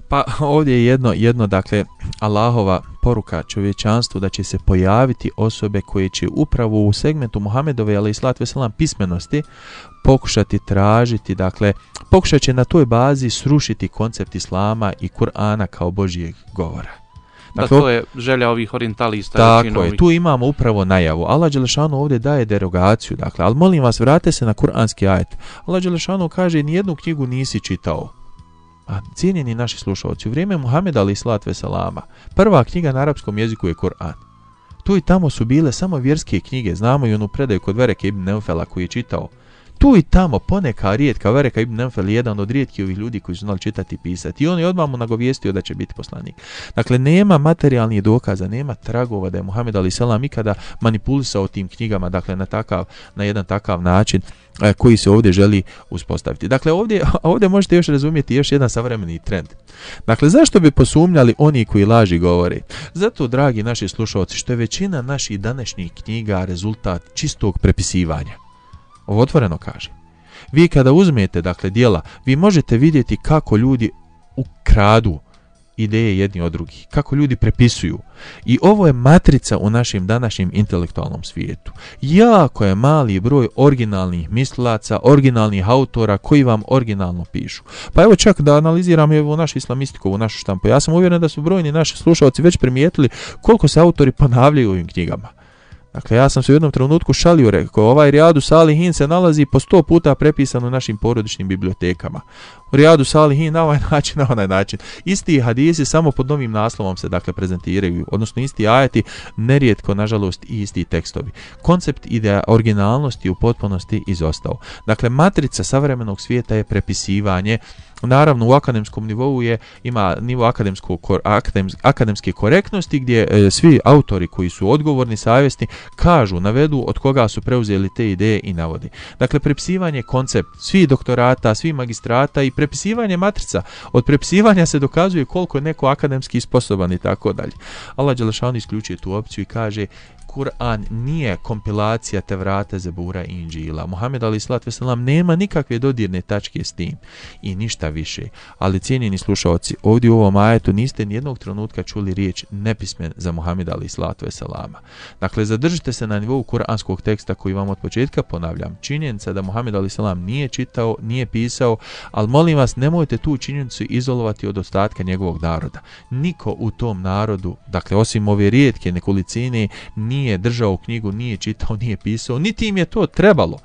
Pa ovdje je jedno, jedno dakle Allahova poruka čovječanstvu da će se pojaviti osobe koje će upravo u segmentu Muhamedove ali i slatve veselam pismenosti pokušati tražiti, dakle pokušat će na toj bazi srušiti koncept Islama i Kur'ana kao Božijeg govora. Dakle, to je želja ovih orientalista. Tako znači, je, tu imamo upravo najavu. Allah Đelešanu ovdje daje derogaciju, dakle, ali molim vas, vrate se na kuranski ajet. Allah Đelešanu kaže, nijednu knjigu nisi čitao a cijenjeni naši slušalci, u vrijeme Muhameda ali slatve Salama, prva knjiga na arapskom jeziku je Koran. Tu i tamo su bile samo vjerske knjige, znamo i onu predaju kod Vereke ibn Neufela koji je čitao tu i tamo poneka rijetka Vereka Ibn Enfel jedan od rijetkih ovih ljudi koji su znali čitati i pisati i on je odmah mu nagovijestio da će biti poslanik. Dakle, nema materijalnih dokaza, nema tragova da je Muhammed Ali Selam ikada manipulisao tim knjigama, dakle, na, takav, na jedan takav način e, koji se ovdje želi uspostaviti. Dakle, ovdje, *laughs* ovdje možete još razumjeti još jedan savremeni trend. Dakle, zašto bi posumnjali oni koji laži govore? Zato, dragi naši slušalci, što je većina naših današnjih knjiga rezultat čistog prepisivanja. Ovo otvoreno kaže. Vi kada uzmete, dakle, dijela, vi možete vidjeti kako ljudi ukradu ideje jedni od drugih, kako ljudi prepisuju. I ovo je matrica u našem današnjem intelektualnom svijetu. Jako je mali broj originalnih mislaca, originalnih autora koji vam originalno pišu. Pa evo čak da analiziram evo našu islamistiku, ovu našu štampu. Ja sam uvjeren da su brojni naši slušalci već primijetili koliko se autori ponavljaju u ovim knjigama. Dakle, ja sam se u jednom trenutku šalio, rekao, ovaj Rijadu Salihin se nalazi po sto puta prepisan u našim porodičnim bibliotekama. U Rijadu Salihin na ovaj *laughs* način, na onaj način. Isti hadisi samo pod novim naslovom se dakle prezentiraju, odnosno isti ajati, nerijetko, nažalost, i isti tekstovi. Koncept ideja originalnosti u potpunosti izostao. Dakle, matrica savremenog svijeta je prepisivanje Naravno, u akademskom nivou je, ima nivo akademsko, akadems, akademske korektnosti gdje e, svi autori koji su odgovorni, savjesni, kažu, navedu od koga su preuzeli te ideje i navodi. Dakle, prepisivanje koncept svih doktorata, svih magistrata i prepisivanje matrica. Od prepisivanja se dokazuje koliko je neko akademski sposoban i tako dalje. Allah Đelešanu isključuje tu opciju i kaže Kur'an nije kompilacija te vrate Zebura i Inđila. Muhammed Ali Slat Veselam nema nikakve dodirne tačke s tim i ništa više. Ali cijenjeni slušalci, ovdje u ovom ajetu niste nijednog trenutka čuli riječ nepismen za Muhammed Ali Slat Veselama. Dakle, zadržite se na nivou kuranskog teksta koji vam od početka ponavljam. Činjenica da Muhammed Ali Selam nije čitao, nije pisao, ali molim vas nemojte tu činjenicu izolovati od ostatka njegovog naroda. Niko u tom narodu, dakle osim ove rijetke nekolicine, nije nije držao knjigu, nije čitao, nije pisao, niti im je to trebalo.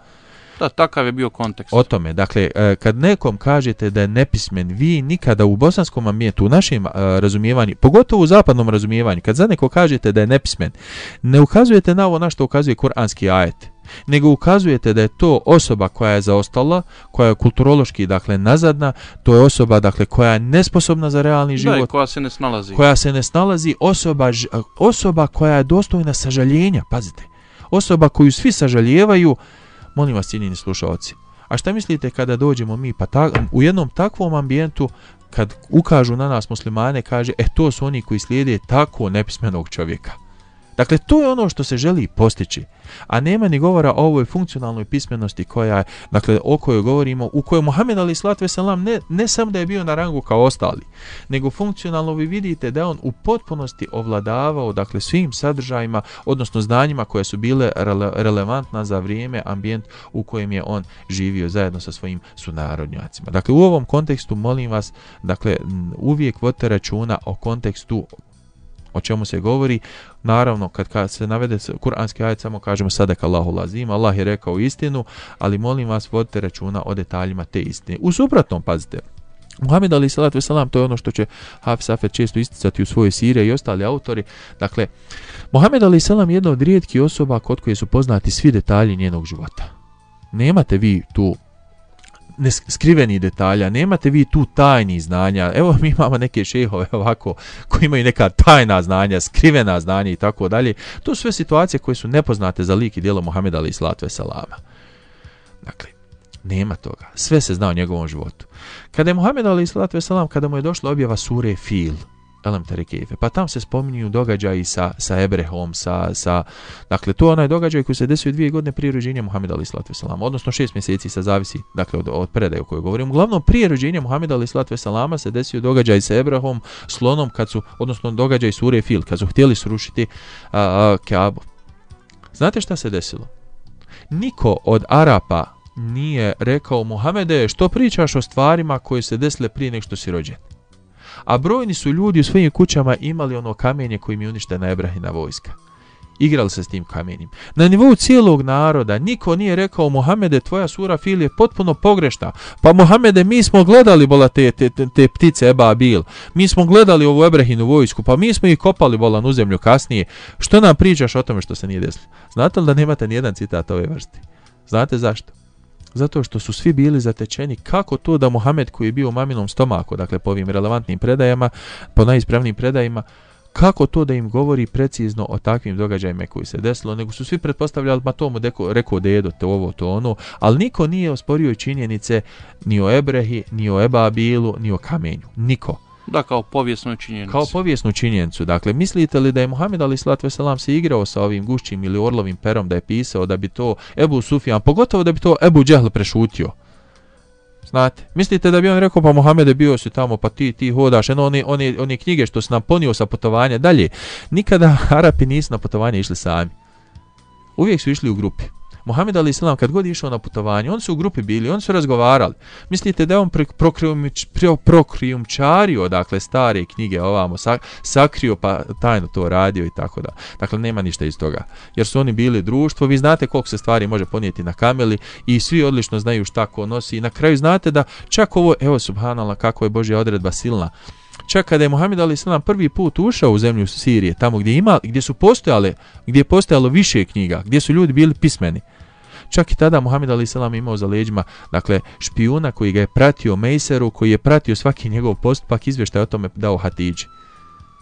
Da, takav je bio kontekst. O tome, dakle, e, kad nekom kažete da je nepismen, vi nikada u bosanskom ambijentu, u našem e, razumijevanju, pogotovo u zapadnom razumijevanju, kad za neko kažete da je nepismen, ne ukazujete na ovo na što ukazuje kuranski ajet nego ukazujete da je to osoba koja je zaostala, koja je kulturološki dakle nazadna, to je osoba dakle koja je nesposobna za realni život, koja se ne snalazi. Koja se ne snalazi, osoba osoba koja je dostojna sažaljenja, pazite. Osoba koju svi sažaljevaju, molim vas cijenjeni slušaoci. A šta mislite kada dođemo mi pa u jednom takvom ambijentu kad ukažu na nas muslimane kaže e to su oni koji slijede tako nepismenog čovjeka. Dakle, to je ono što se želi postići. A nema ni govora o ovoj funkcionalnoj pismenosti koja, dakle, o kojoj govorimo, u kojoj Muhammed Ali Slatve Salam ne, ne samo da je bio na rangu kao ostali, nego funkcionalno vi vidite da je on u potpunosti ovladavao, dakle, svim sadržajima, odnosno znanjima koje su bile relevantna za vrijeme, ambijent u kojem je on živio zajedno sa svojim sunarodnjacima. Dakle, u ovom kontekstu molim vas, dakle, uvijek vodite računa o kontekstu o čemu se govori. Naravno, kad, se navede kuranski ajet, samo kažemo sadak Allahu lazim, Allah je rekao istinu, ali molim vas, vodite računa o detaljima te istine. U suprotnom, pazite, Muhammed Ali Salatu Veselam, to je ono što će Hafiz Safet često isticati u svoje sire i ostali autori. Dakle, Muhammed Ali Salam je jedna od rijetkih osoba kod koje su poznati svi detalji njenog života. Nemate vi tu skriveni detalja, nemate vi tu tajni znanja. Evo mi imamo neke šehove ovako koji imaju neka tajna znanja, skrivena znanja i tako dalje. To su sve situacije koje su nepoznate za lik i dijelo Muhameda ali i slatve salama. Dakle, nema toga. Sve se zna o njegovom životu. Kada je Muhammed ali i salam, kada mu je došla objava sure Fil, Elem Terikefe. Pa tam se spominju događaji sa, sa Ebrehom, sa, sa, dakle to je onaj događaj koji se desio dvije godine prije rođenja Muhammeda ali slatve salama, odnosno šest mjeseci sa zavisi dakle od, od predaje o kojoj govorim. Uglavnom prije rođenja Muhammeda ali salama se desio događaj sa Ebrehom, slonom kad su, odnosno događaj sure Fil, kad su htjeli srušiti a, Znate šta se desilo? Niko od Arapa nije rekao Muhammede, što pričaš o stvarima koje se desile prije nek što si rođen a brojni su ljudi u svojim kućama imali ono kamenje kojim je uništena Ebrahina vojska. Igrali se s tim kamenjem. Na nivou cijelog naroda niko nije rekao Mohamede tvoja sura fil je potpuno pogrešna. Pa Mohamede mi smo gledali bola te, te, ptice Eba Bil. Mi smo gledali ovu Ebrahinu vojsku. Pa mi smo ih kopali bolan u zemlju kasnije. Što nam pričaš o tome što se nije desilo? Znate li da nemate nijedan citat ove vrsti? Znate zašto? Zato što su svi bili zatečeni kako to da Mohamed koji je bio u maminom stomaku, dakle po ovim relevantnim predajama, po najispravnim predajima, kako to da im govori precizno o takvim događajima koji se desilo, nego su svi pretpostavljali, ma to mu deko, rekao dedo, to ovo, to ono, ali niko nije osporio činjenice ni o Ebrehi, ni o Ebabilu, ni o kamenju, niko. Da, kao povijesnu činjenicu. Kao povijesnu činjenicu. Dakle, mislite li da je Muhammed Ali Slat Veselam se igrao sa ovim gušćim ili orlovim perom da je pisao da bi to Ebu Sufjan, pogotovo da bi to Ebu Džehl prešutio? Znate, mislite da bi on rekao pa Mohamed je bio si tamo pa ti, ti hodaš, eno one, knjige što si nam ponio sa putovanja dalje. Nikada Arapi nisu na putovanje išli sami. Uvijek su išli u grupi. Mohamed Ali Islam kad god je išao na putovanje, oni su u grupi bili, oni su razgovarali. Mislite da je on prokrijumčario, dakle, stare knjige ovamo, sakrio pa tajno to radio i tako da. Dakle, nema ništa iz toga. Jer su oni bili društvo, vi znate koliko se stvari može ponijeti na kameli i svi odlično znaju šta ko nosi. I na kraju znate da čak ovo, evo subhanala kako je Božja odredba silna. Čak kada je Muhammed Ali Islam prvi put ušao u zemlju Sirije, tamo gdje, ima, gdje su postojale, gdje je postojalo više knjiga, gdje su ljudi bili pismeni, Čak i tada Muhammed Ali Selam imao za leđima dakle, špijuna koji ga je pratio Mejseru, koji je pratio svaki njegov postupak, izvještaj o tome dao Hatidži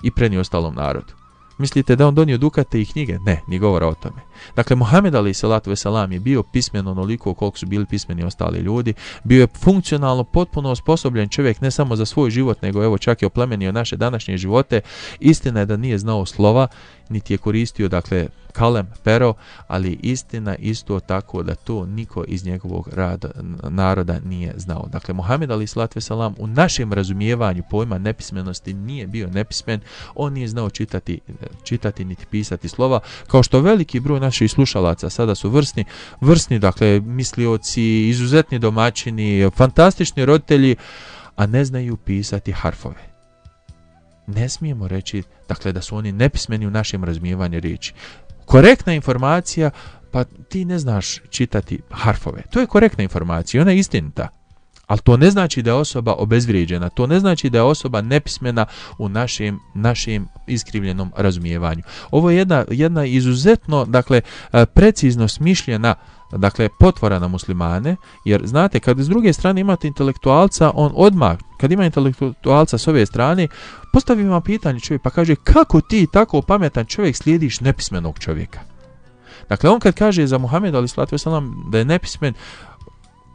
i prenio ostalom narodu. Mislite da on donio dukate i knjige? Ne, ni govora o tome. Dakle, Mohamed Ali Salatu Veselam je bio pismen onoliko koliko su bili pismeni ostali ljudi. Bio je funkcionalno potpuno osposobljen čovjek ne samo za svoj život, nego evo čak i oplemenio naše današnje živote. Istina je da nije znao slova, niti je koristio dakle kalem, pero, ali istina isto tako da to niko iz njegovog naroda nije znao. Dakle, Mohamed Ali Slatve Salam u našem razumijevanju pojma nepismenosti nije bio nepismen, on nije znao čitati, čitati niti pisati slova, kao što veliki broj na naših slušalaca sada su vrsni, vrsni dakle mislioci, izuzetni domaćini, fantastični roditelji, a ne znaju pisati harfove. Ne smijemo reći dakle da su oni nepismeni u našem razmijevanju riječi. Korektna informacija pa ti ne znaš čitati harfove. To je korektna informacija, ona je istinita. Ali to ne znači da je osoba obezvrijeđena, to ne znači da je osoba nepismena u našem, našem iskrivljenom razumijevanju. Ovo je jedna, jedna izuzetno dakle, e, precizno smišljena dakle potvora na muslimane jer znate kad s druge strane imate intelektualca on odmah kad ima intelektualca s ove strane postavi vam pitanje čovjek pa kaže kako ti tako pametan čovjek slijediš nepismenog čovjeka Dakle, on kad kaže za Muhammed ali da je nepismen,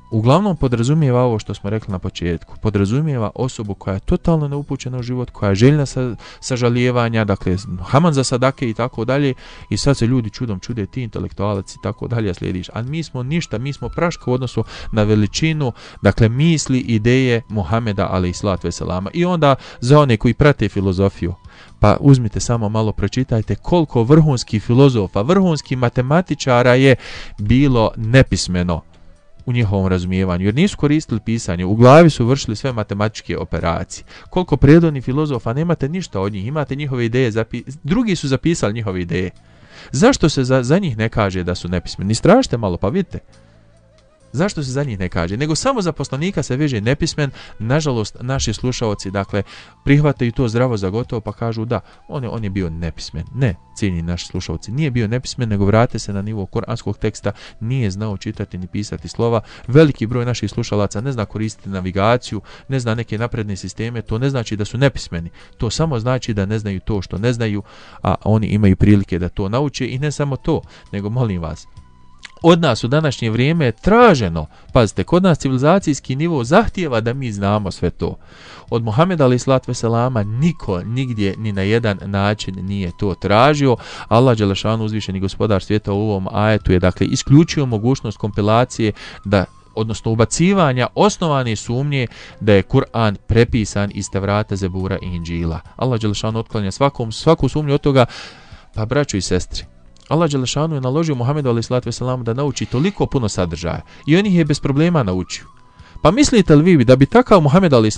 uglavnom podrazumijeva ovo što smo rekli na početku. Podrazumijeva osobu koja je totalno neupućena u život, koja je željna sa, sažalijevanja, dakle haman za sadake i tako dalje i sad se ljudi čudom čude ti intelektualac i tako dalje slijediš. A mi smo ništa, mi smo praška u odnosu na veličinu, dakle misli, ideje Muhameda ali i slat veselama. I onda za one koji prate filozofiju, pa uzmite samo malo pročitajte koliko vrhunskih filozofa, vrhunskih matematičara je bilo nepismeno u njihovom razumijevanju, jer nisu koristili pisanje, u glavi su vršili sve matematičke operacije. Koliko prijedoni filozofa, nemate ništa od njih, imate njihove ideje, drugi su zapisali njihove ideje. Zašto se za, za njih ne kaže da su nepismeni? Stražite malo pa vidite. Zašto se za njih ne kaže? Nego samo za poslanika se veže nepismen. Nažalost, naši slušalci dakle, i to zdravo za gotovo pa kažu da, on je, on je bio nepismen. Ne, cijeni naši slušaoci, nije bio nepismen, nego vrate se na nivo koranskog teksta, nije znao čitati ni pisati slova. Veliki broj naših slušalaca ne zna koristiti navigaciju, ne zna neke napredne sisteme, to ne znači da su nepismeni. To samo znači da ne znaju to što ne znaju, a oni imaju prilike da to nauče i ne samo to, nego molim vas, od nas u današnje vrijeme je traženo, pazite, kod nas civilizacijski nivo zahtijeva da mi znamo sve to. Od Muhameda ali slatve selama niko nigdje ni na jedan način nije to tražio. Allah Đelešanu uzvišeni gospodar svijeta u ovom ajetu je dakle isključio mogućnost kompilacije da odnosno ubacivanja osnovane sumnje da je Kur'an prepisan iz Tevrata, Zebura i Inđila. Allah Đelešanu otklanja svakom, svaku sumnju od toga, pa braću i sestri, Allah Đelešanu je naložio Muhammedu a.s. da nauči toliko puno sadržaja i on ih je bez problema naučio. Pa mislite li vi da bi takav Muhammed a.s.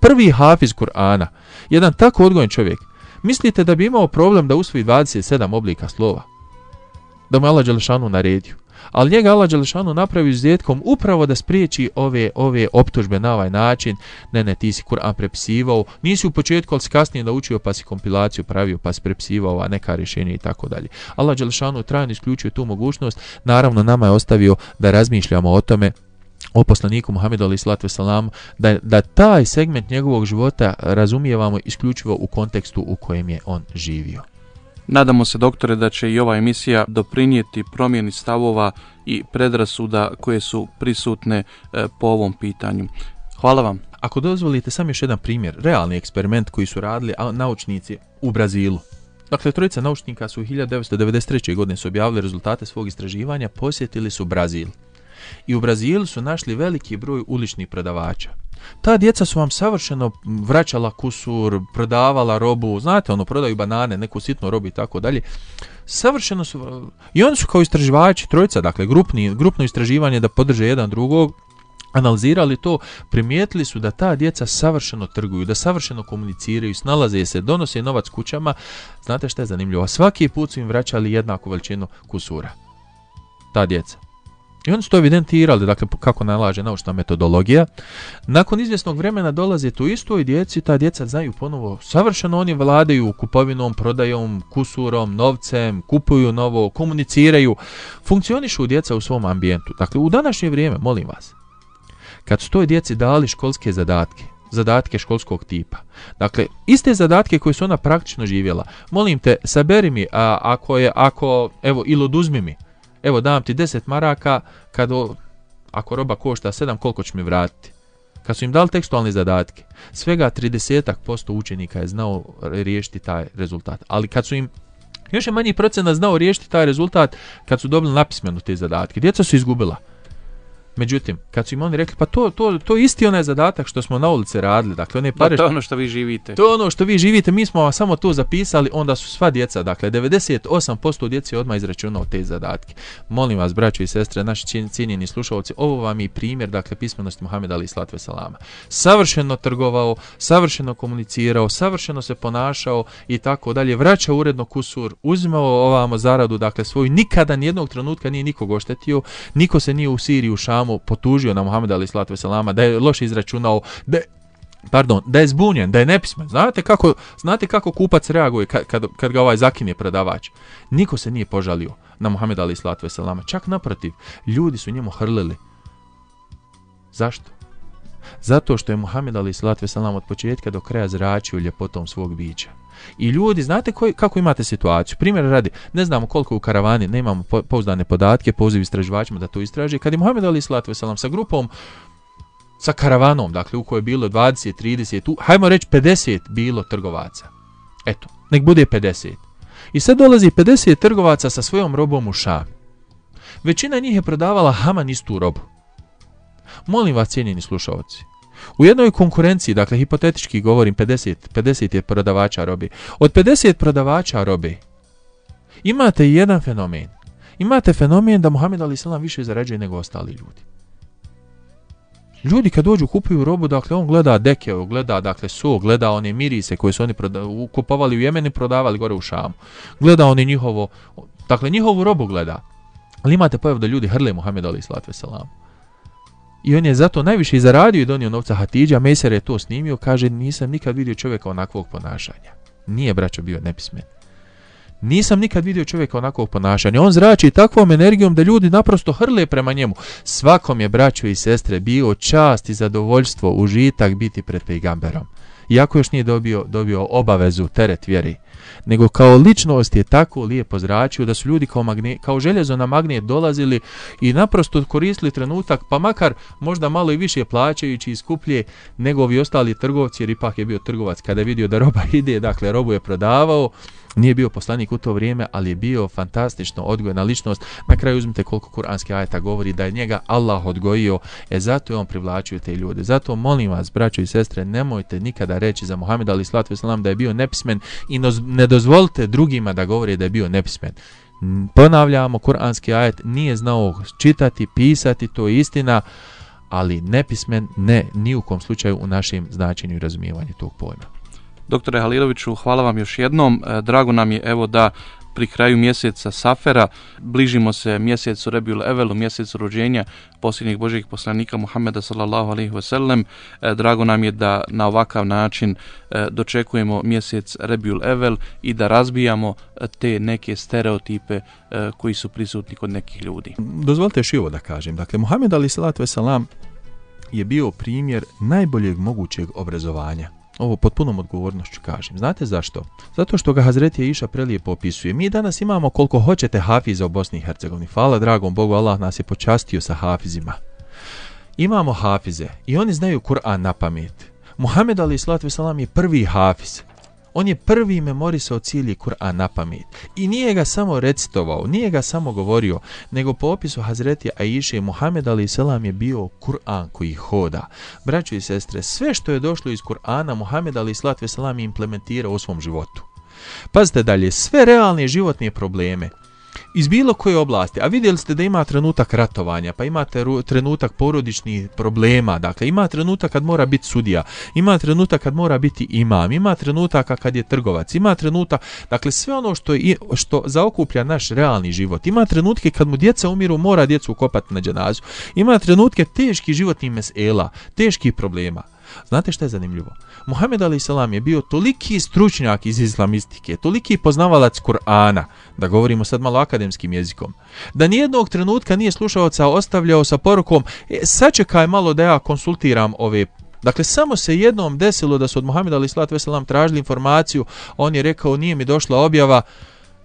prvi hafiz Kur'ana, jedan tako odgojen čovjek, mislite da bi imao problem da usvoji 27 oblika slova? Da mu je Allah Đelešanu naredio. Ali njega Allah Đelešanu napravi djetkom upravo da spriječi ove, ove optužbe na ovaj način. Ne, ne, ti si Kur'an prepisivao, nisi u početku, ali si kasnije naučio pa si kompilaciju pravio, pa si prepisivao a neka rješenja i tako dalje. Allah Đelešanu trajno isključio tu mogućnost. Naravno, nama je ostavio da razmišljamo o tome o poslaniku Muhammedu ali salatu da, da taj segment njegovog života razumijevamo isključivo u kontekstu u kojem je on živio. Nadamo se, doktore, da će i ova emisija doprinijeti promjeni stavova i predrasuda koje su prisutne e, po ovom pitanju. Hvala vam. Ako dozvolite, sam još jedan primjer, realni eksperiment koji su radili naučnici u Brazilu. Dakle, trojica naučnika su 1993. godine su objavili rezultate svog istraživanja, posjetili su Brazil. I u Brazilu su našli veliki broj uličnih prodavača. Ta djeca su vam savršeno vraćala kusur, prodavala robu, znate, ono, prodaju banane, neku sitnu robu i tako dalje. Savršeno su, i oni su kao istraživači trojica, dakle, grupni, grupno istraživanje da podrže jedan drugog, analizirali to, primijetili su da ta djeca savršeno trguju, da savršeno komuniciraju, snalaze se, donose novac kućama. Znate što je zanimljivo? svaki put su im vraćali jednaku veličinu kusura. Ta djeca. I oni su to evidentirali, dakle kako nalaže naučna metodologija. Nakon izvjesnog vremena dolaze tu istoj djeci, ta djeca znaju ponovo, savršeno oni vladaju kupovinom, prodajom, kusurom, novcem, kupuju novo, komuniciraju, funkcionišu djeca u svom ambijentu. Dakle, u današnje vrijeme, molim vas, kad su toj djeci dali školske zadatke, zadatke školskog tipa. Dakle, iste zadatke koje su ona praktično živjela. Molim te, saberi mi, a, ako je, ako, evo, ili oduzmi mi evo dam ti 10 maraka, kad o, ako roba košta 7, koliko će mi vratiti? Kad su im dali tekstualne zadatke, svega 30% učenika je znao riješiti taj rezultat. Ali kad su im još je manji procena znao riješiti taj rezultat kad su dobili napismeno te zadatke. Djeca su izgubila. Međutim, kad su im oni rekli, pa to, to, to je isti onaj zadatak što smo na ulici radili, dakle one pare... to je ono što vi živite. To je ono što vi živite, mi smo vam samo to zapisali, onda su sva djeca, dakle 98% djeci odmah izračunao te zadatke. Molim vas, braćo i sestre, naši cijenjeni slušalci, ovo vam je primjer, dakle, pismenosti Muhammed Ali Slatve Salama. Savršeno trgovao, savršeno komunicirao, savršeno se ponašao i tako dalje, vraćao uredno kusur, uzimao ovamo zaradu, dakle, svoju, nikada jednog trenutka nije nikog oštetio, niko se nije u Siriju, u Šamu, potužio na Muhameda ali slatu veselama, da je loše izračunao, da pardon, da je zbunjen, da je nepismen. Znate kako, znate kako kupac reaguje kad, kad, ga ovaj zakinje predavač. Niko se nije požalio na Muhameda ali slatu veselama. Čak naprotiv, ljudi su njemu hrlili. Zašto? Zato što je Muhammed ali slatu Veselama od početka do kraja zračio ljepotom svog bića. I ljudi, znate koji, kako imate situaciju? Primjer radi, ne znamo koliko u karavani, nemamo pouzdane podatke, poziv istraživačima da to istraži. Kad je Muhammed Ali Slatu sa grupom sa karavanom, dakle u kojoj je bilo 20, 30, u, hajmo reći 50 bilo trgovaca. Eto, nek bude 50. I sad dolazi 50 trgovaca sa svojom robom u Šam. Većina njih je prodavala Haman istu robu. Molim vas, cijenjeni slušalci, u jednoj konkurenciji, dakle hipotetički govorim 50, 50 je prodavača robi. Od 50 prodavača robi imate jedan fenomen. Imate fenomen da Muhammed Ali Selam više zarađuje nego ostali ljudi. Ljudi kad dođu kupuju robu, dakle on gleda dekeo, gleda dakle su, gleda one mirise koje su oni kupovali u Jemeni, i prodavali gore u Šamu. Gleda oni njihovo, dakle njihovu robu gleda. Ali imate pojav da ljudi hrle Muhammed Ali Selam. I on je zato najviše i zaradio i donio novca Hatiđa, Meser je to snimio, kaže nisam nikad vidio čovjeka onakvog ponašanja. Nije braćo bio nepismen. Nisam nikad vidio čovjeka onakvog ponašanja. On zrači takvom energijom da ljudi naprosto hrle prema njemu. Svakom je braćo i sestre bio čast i zadovoljstvo, užitak biti pred pejgamberom. Iako još nije dobio, dobio obavezu, teret vjeri nego kao ličnost je tako lijepo zračio da su ljudi kao, magne, kao željezo na magnet dolazili i naprosto koristili trenutak, pa makar možda malo i više plaćajući i skuplje nego ovi ostali trgovci, jer ipak je bio trgovac kada je vidio da roba *laughs* ide, dakle robu je prodavao, nije bio poslanik u to vrijeme, ali je bio fantastično odgojena ličnost. Na kraju uzmite koliko kuranski ajeta govori da je njega Allah odgojio, e zato je on privlačio te ljude. Zato molim vas, braćo i sestre, nemojte nikada reći za Muhammed ali slatu islam da je bio nepismen i ne dozvolite drugima da govori da je bio nepismen. Ponavljamo, kuranski ajet nije znao čitati, pisati, to je istina, ali nepismen ne, ni u kom slučaju u našem značenju i razumijevanju tog pojma. Doktore Haliloviću, hvala vam još jednom. E, drago nam je evo da pri kraju mjeseca Safera, bližimo se mjesecu Rebul Evelu, mjesecu rođenja posljednjih božjih poslanika Muhammeda sallallahu alaihi wasallam. E, drago nam je da na ovakav način e, dočekujemo mjesec Rebul Evel i da razbijamo te neke stereotipe koji su prisutni kod nekih ljudi. Dozvolite još i ovo da kažem. Dakle, Muhammed ali salatu sellem je bio primjer najboljeg mogućeg obrazovanja ovo pod punom odgovornošću kažem. Znate zašto? Zato što ga Hazretije Iša prelijepo opisuje. Mi danas imamo koliko hoćete hafiza u Bosni i Hercegovini. Hvala dragom Bogu, Allah nas je počastio sa hafizima. Imamo hafize i oni znaju Kur'an na pamet. Muhammed Ali Islat Veselam je prvi hafiz. On je prvi memorisao cilje Kur'an na pamet. I nije ga samo recitovao, nije ga samo govorio, nego po opisu Hazreti Aiše i Muhammed Ali Selam je bio Kur'an koji hoda. Braćo i sestre, sve što je došlo iz Kur'ana, Muhammed Ali Selam je implementirao u svom životu. Pazite dalje, sve realne životne probleme, iz bilo koje oblasti, a vidjeli ste da ima trenutak ratovanja, pa imate trenutak porodičnih problema, dakle ima trenutak kad mora biti sudija, ima trenutak kad mora biti imam, ima trenutak kad je trgovac, ima trenutak, dakle sve ono što, što zaokuplja naš realni život, ima trenutke kad mu djeca umiru, mora djecu kopati na dženazu, ima trenutke teških životnih mesela, teških problema, Znate što je zanimljivo? Muhammed a.s. je bio toliki stručnjak iz islamistike, toliki poznavalac Kur'ana, da govorimo sad malo akademskim jezikom, da nijednog trenutka nije slušalca ostavljao sa porukom e, sačekaj malo da ja konsultiram ove Dakle, samo se jednom desilo da su od Muhammeda a.s. tražili informaciju, on je rekao nije mi došla objava,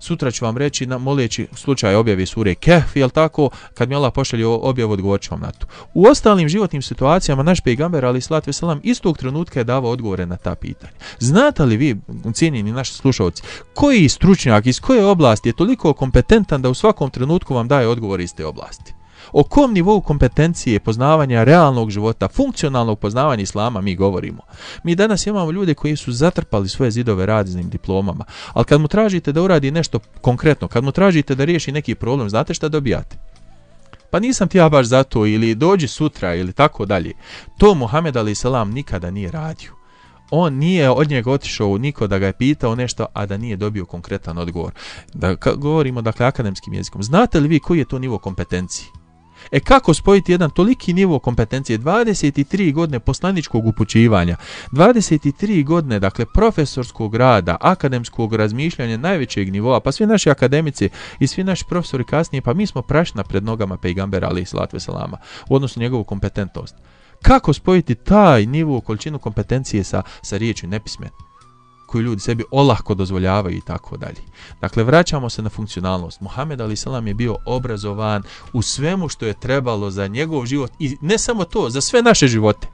Sutra ću vam reći, na, moleći slučaj objavi sure Kehf, jel tako, kad mi Allah pošalje objavu, odgovorit ću vam na to. U ostalim životnim situacijama naš pejgamber, ali slat veselam, istog trenutka je davao odgovore na ta pitanja. Znate li vi, cijenjeni naši slušalci, koji stručnjak iz koje oblasti je toliko kompetentan da u svakom trenutku vam daje odgovor iz te oblasti? O kom nivou kompetencije poznavanja realnog života, funkcionalnog poznavanja islama mi govorimo? Mi danas imamo ljude koji su zatrpali svoje zidove radnim diplomama, ali kad mu tražite da uradi nešto konkretno, kad mu tražite da riješi neki problem, znate šta dobijate? pa nisam ti ja baš za to ili dođi sutra ili tako dalje. To Muhammed Ali nikada nije radio. On nije od njega otišao u niko da ga je pitao nešto, a da nije dobio konkretan odgovor. Da govorimo dakle akademskim jezikom. Znate li vi koji je to nivo kompetencije? E kako spojiti jedan toliki nivo kompetencije 23 godine poslaničkog upućivanja, 23 godine dakle profesorskog rada, akademskog razmišljanja najvećeg nivoa, pa svi naši akademici i svi naši profesori kasnije, pa mi smo prašna pred nogama pejgambera ali i slatve salama, odnosu njegovu kompetentnost. Kako spojiti taj nivo, količinu kompetencije sa, sa riječju koju ljudi sebi olahko dozvoljavaju i tako dalje. Dakle, vraćamo se na funkcionalnost. Muhammed Ali je bio obrazovan u svemu što je trebalo za njegov život i ne samo to, za sve naše živote.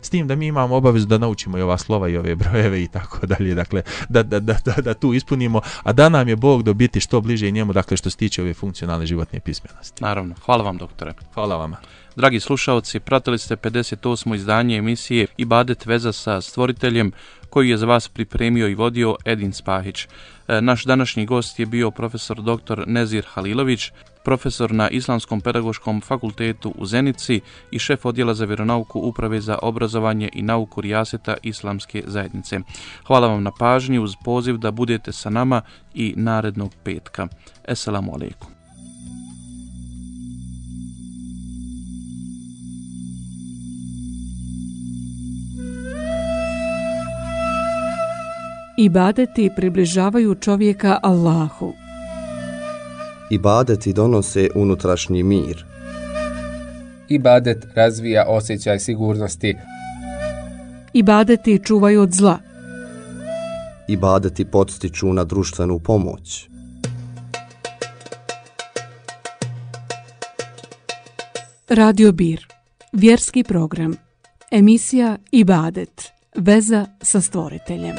S tim da mi imamo obavezu da naučimo i ova slova i ove brojeve i tako dalje, dakle, da, da, da, da, tu ispunimo, a da nam je Bog dobiti što bliže i njemu, dakle, što se tiče ove funkcionalne životne pismenosti. Naravno. Hvala vam, doktore. Hvala vama. Dragi slušaoci, pratili ste 58. izdanje emisije i Badet veza sa stvoriteljem koji je za vas pripremio i vodio Edin Spahić. E, naš današnji gost je bio profesor dr. Nezir Halilović, profesor na Islamskom pedagoškom fakultetu u Zenici i šef odjela za vjeronauku Uprave za obrazovanje i nauku Rijaseta Islamske zajednice. Hvala vam na pažnji uz poziv da budete sa nama i narednog petka. Esselamu alaikum. Ibadeti približavaju čovjeka Allahu. Ibadeti donose unutrašnji mir. Ibadet razvija osjećaj sigurnosti. Ibadeti čuvaju od zla. Ibadeti podstiču na društvenu pomoć. Radio Bir. Vjerski program. Emisija Ibadet. Veza sa stvoriteljem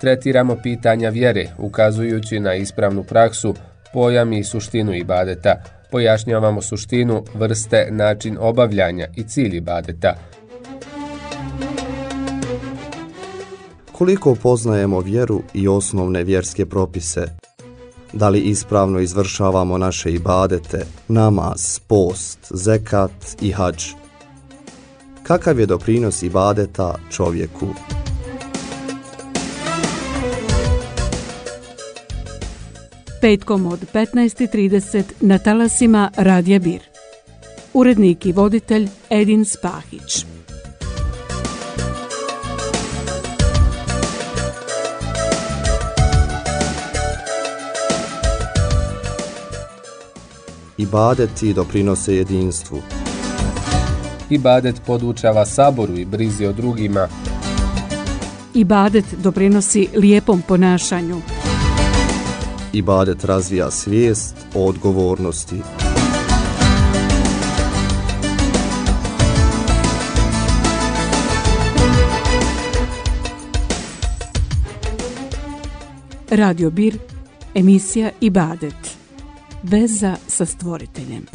tretiramo pitanja vjere, ukazujući na ispravnu praksu, pojam i suštinu ibadeta. Pojašnjavamo suštinu, vrste, način obavljanja i cilj ibadeta. Koliko poznajemo vjeru i osnovne vjerske propise? Da li ispravno izvršavamo naše ibadete, namaz, post, zekat i hađ? Kakav je doprinos ibadeta čovjeku? petkom od 15.30 na talasima Radija Bir. Urednik i voditelj Edin Spahić. Ibadeti doprinose jedinstvu. Ibadet podučava saboru i brizi o drugima. Ibadet doprinosi lijepom ponašanju. I ibadet razvija svijest o odgovornosti. Radio Bir, emisija Ibadet. Veza sa stvoriteljem.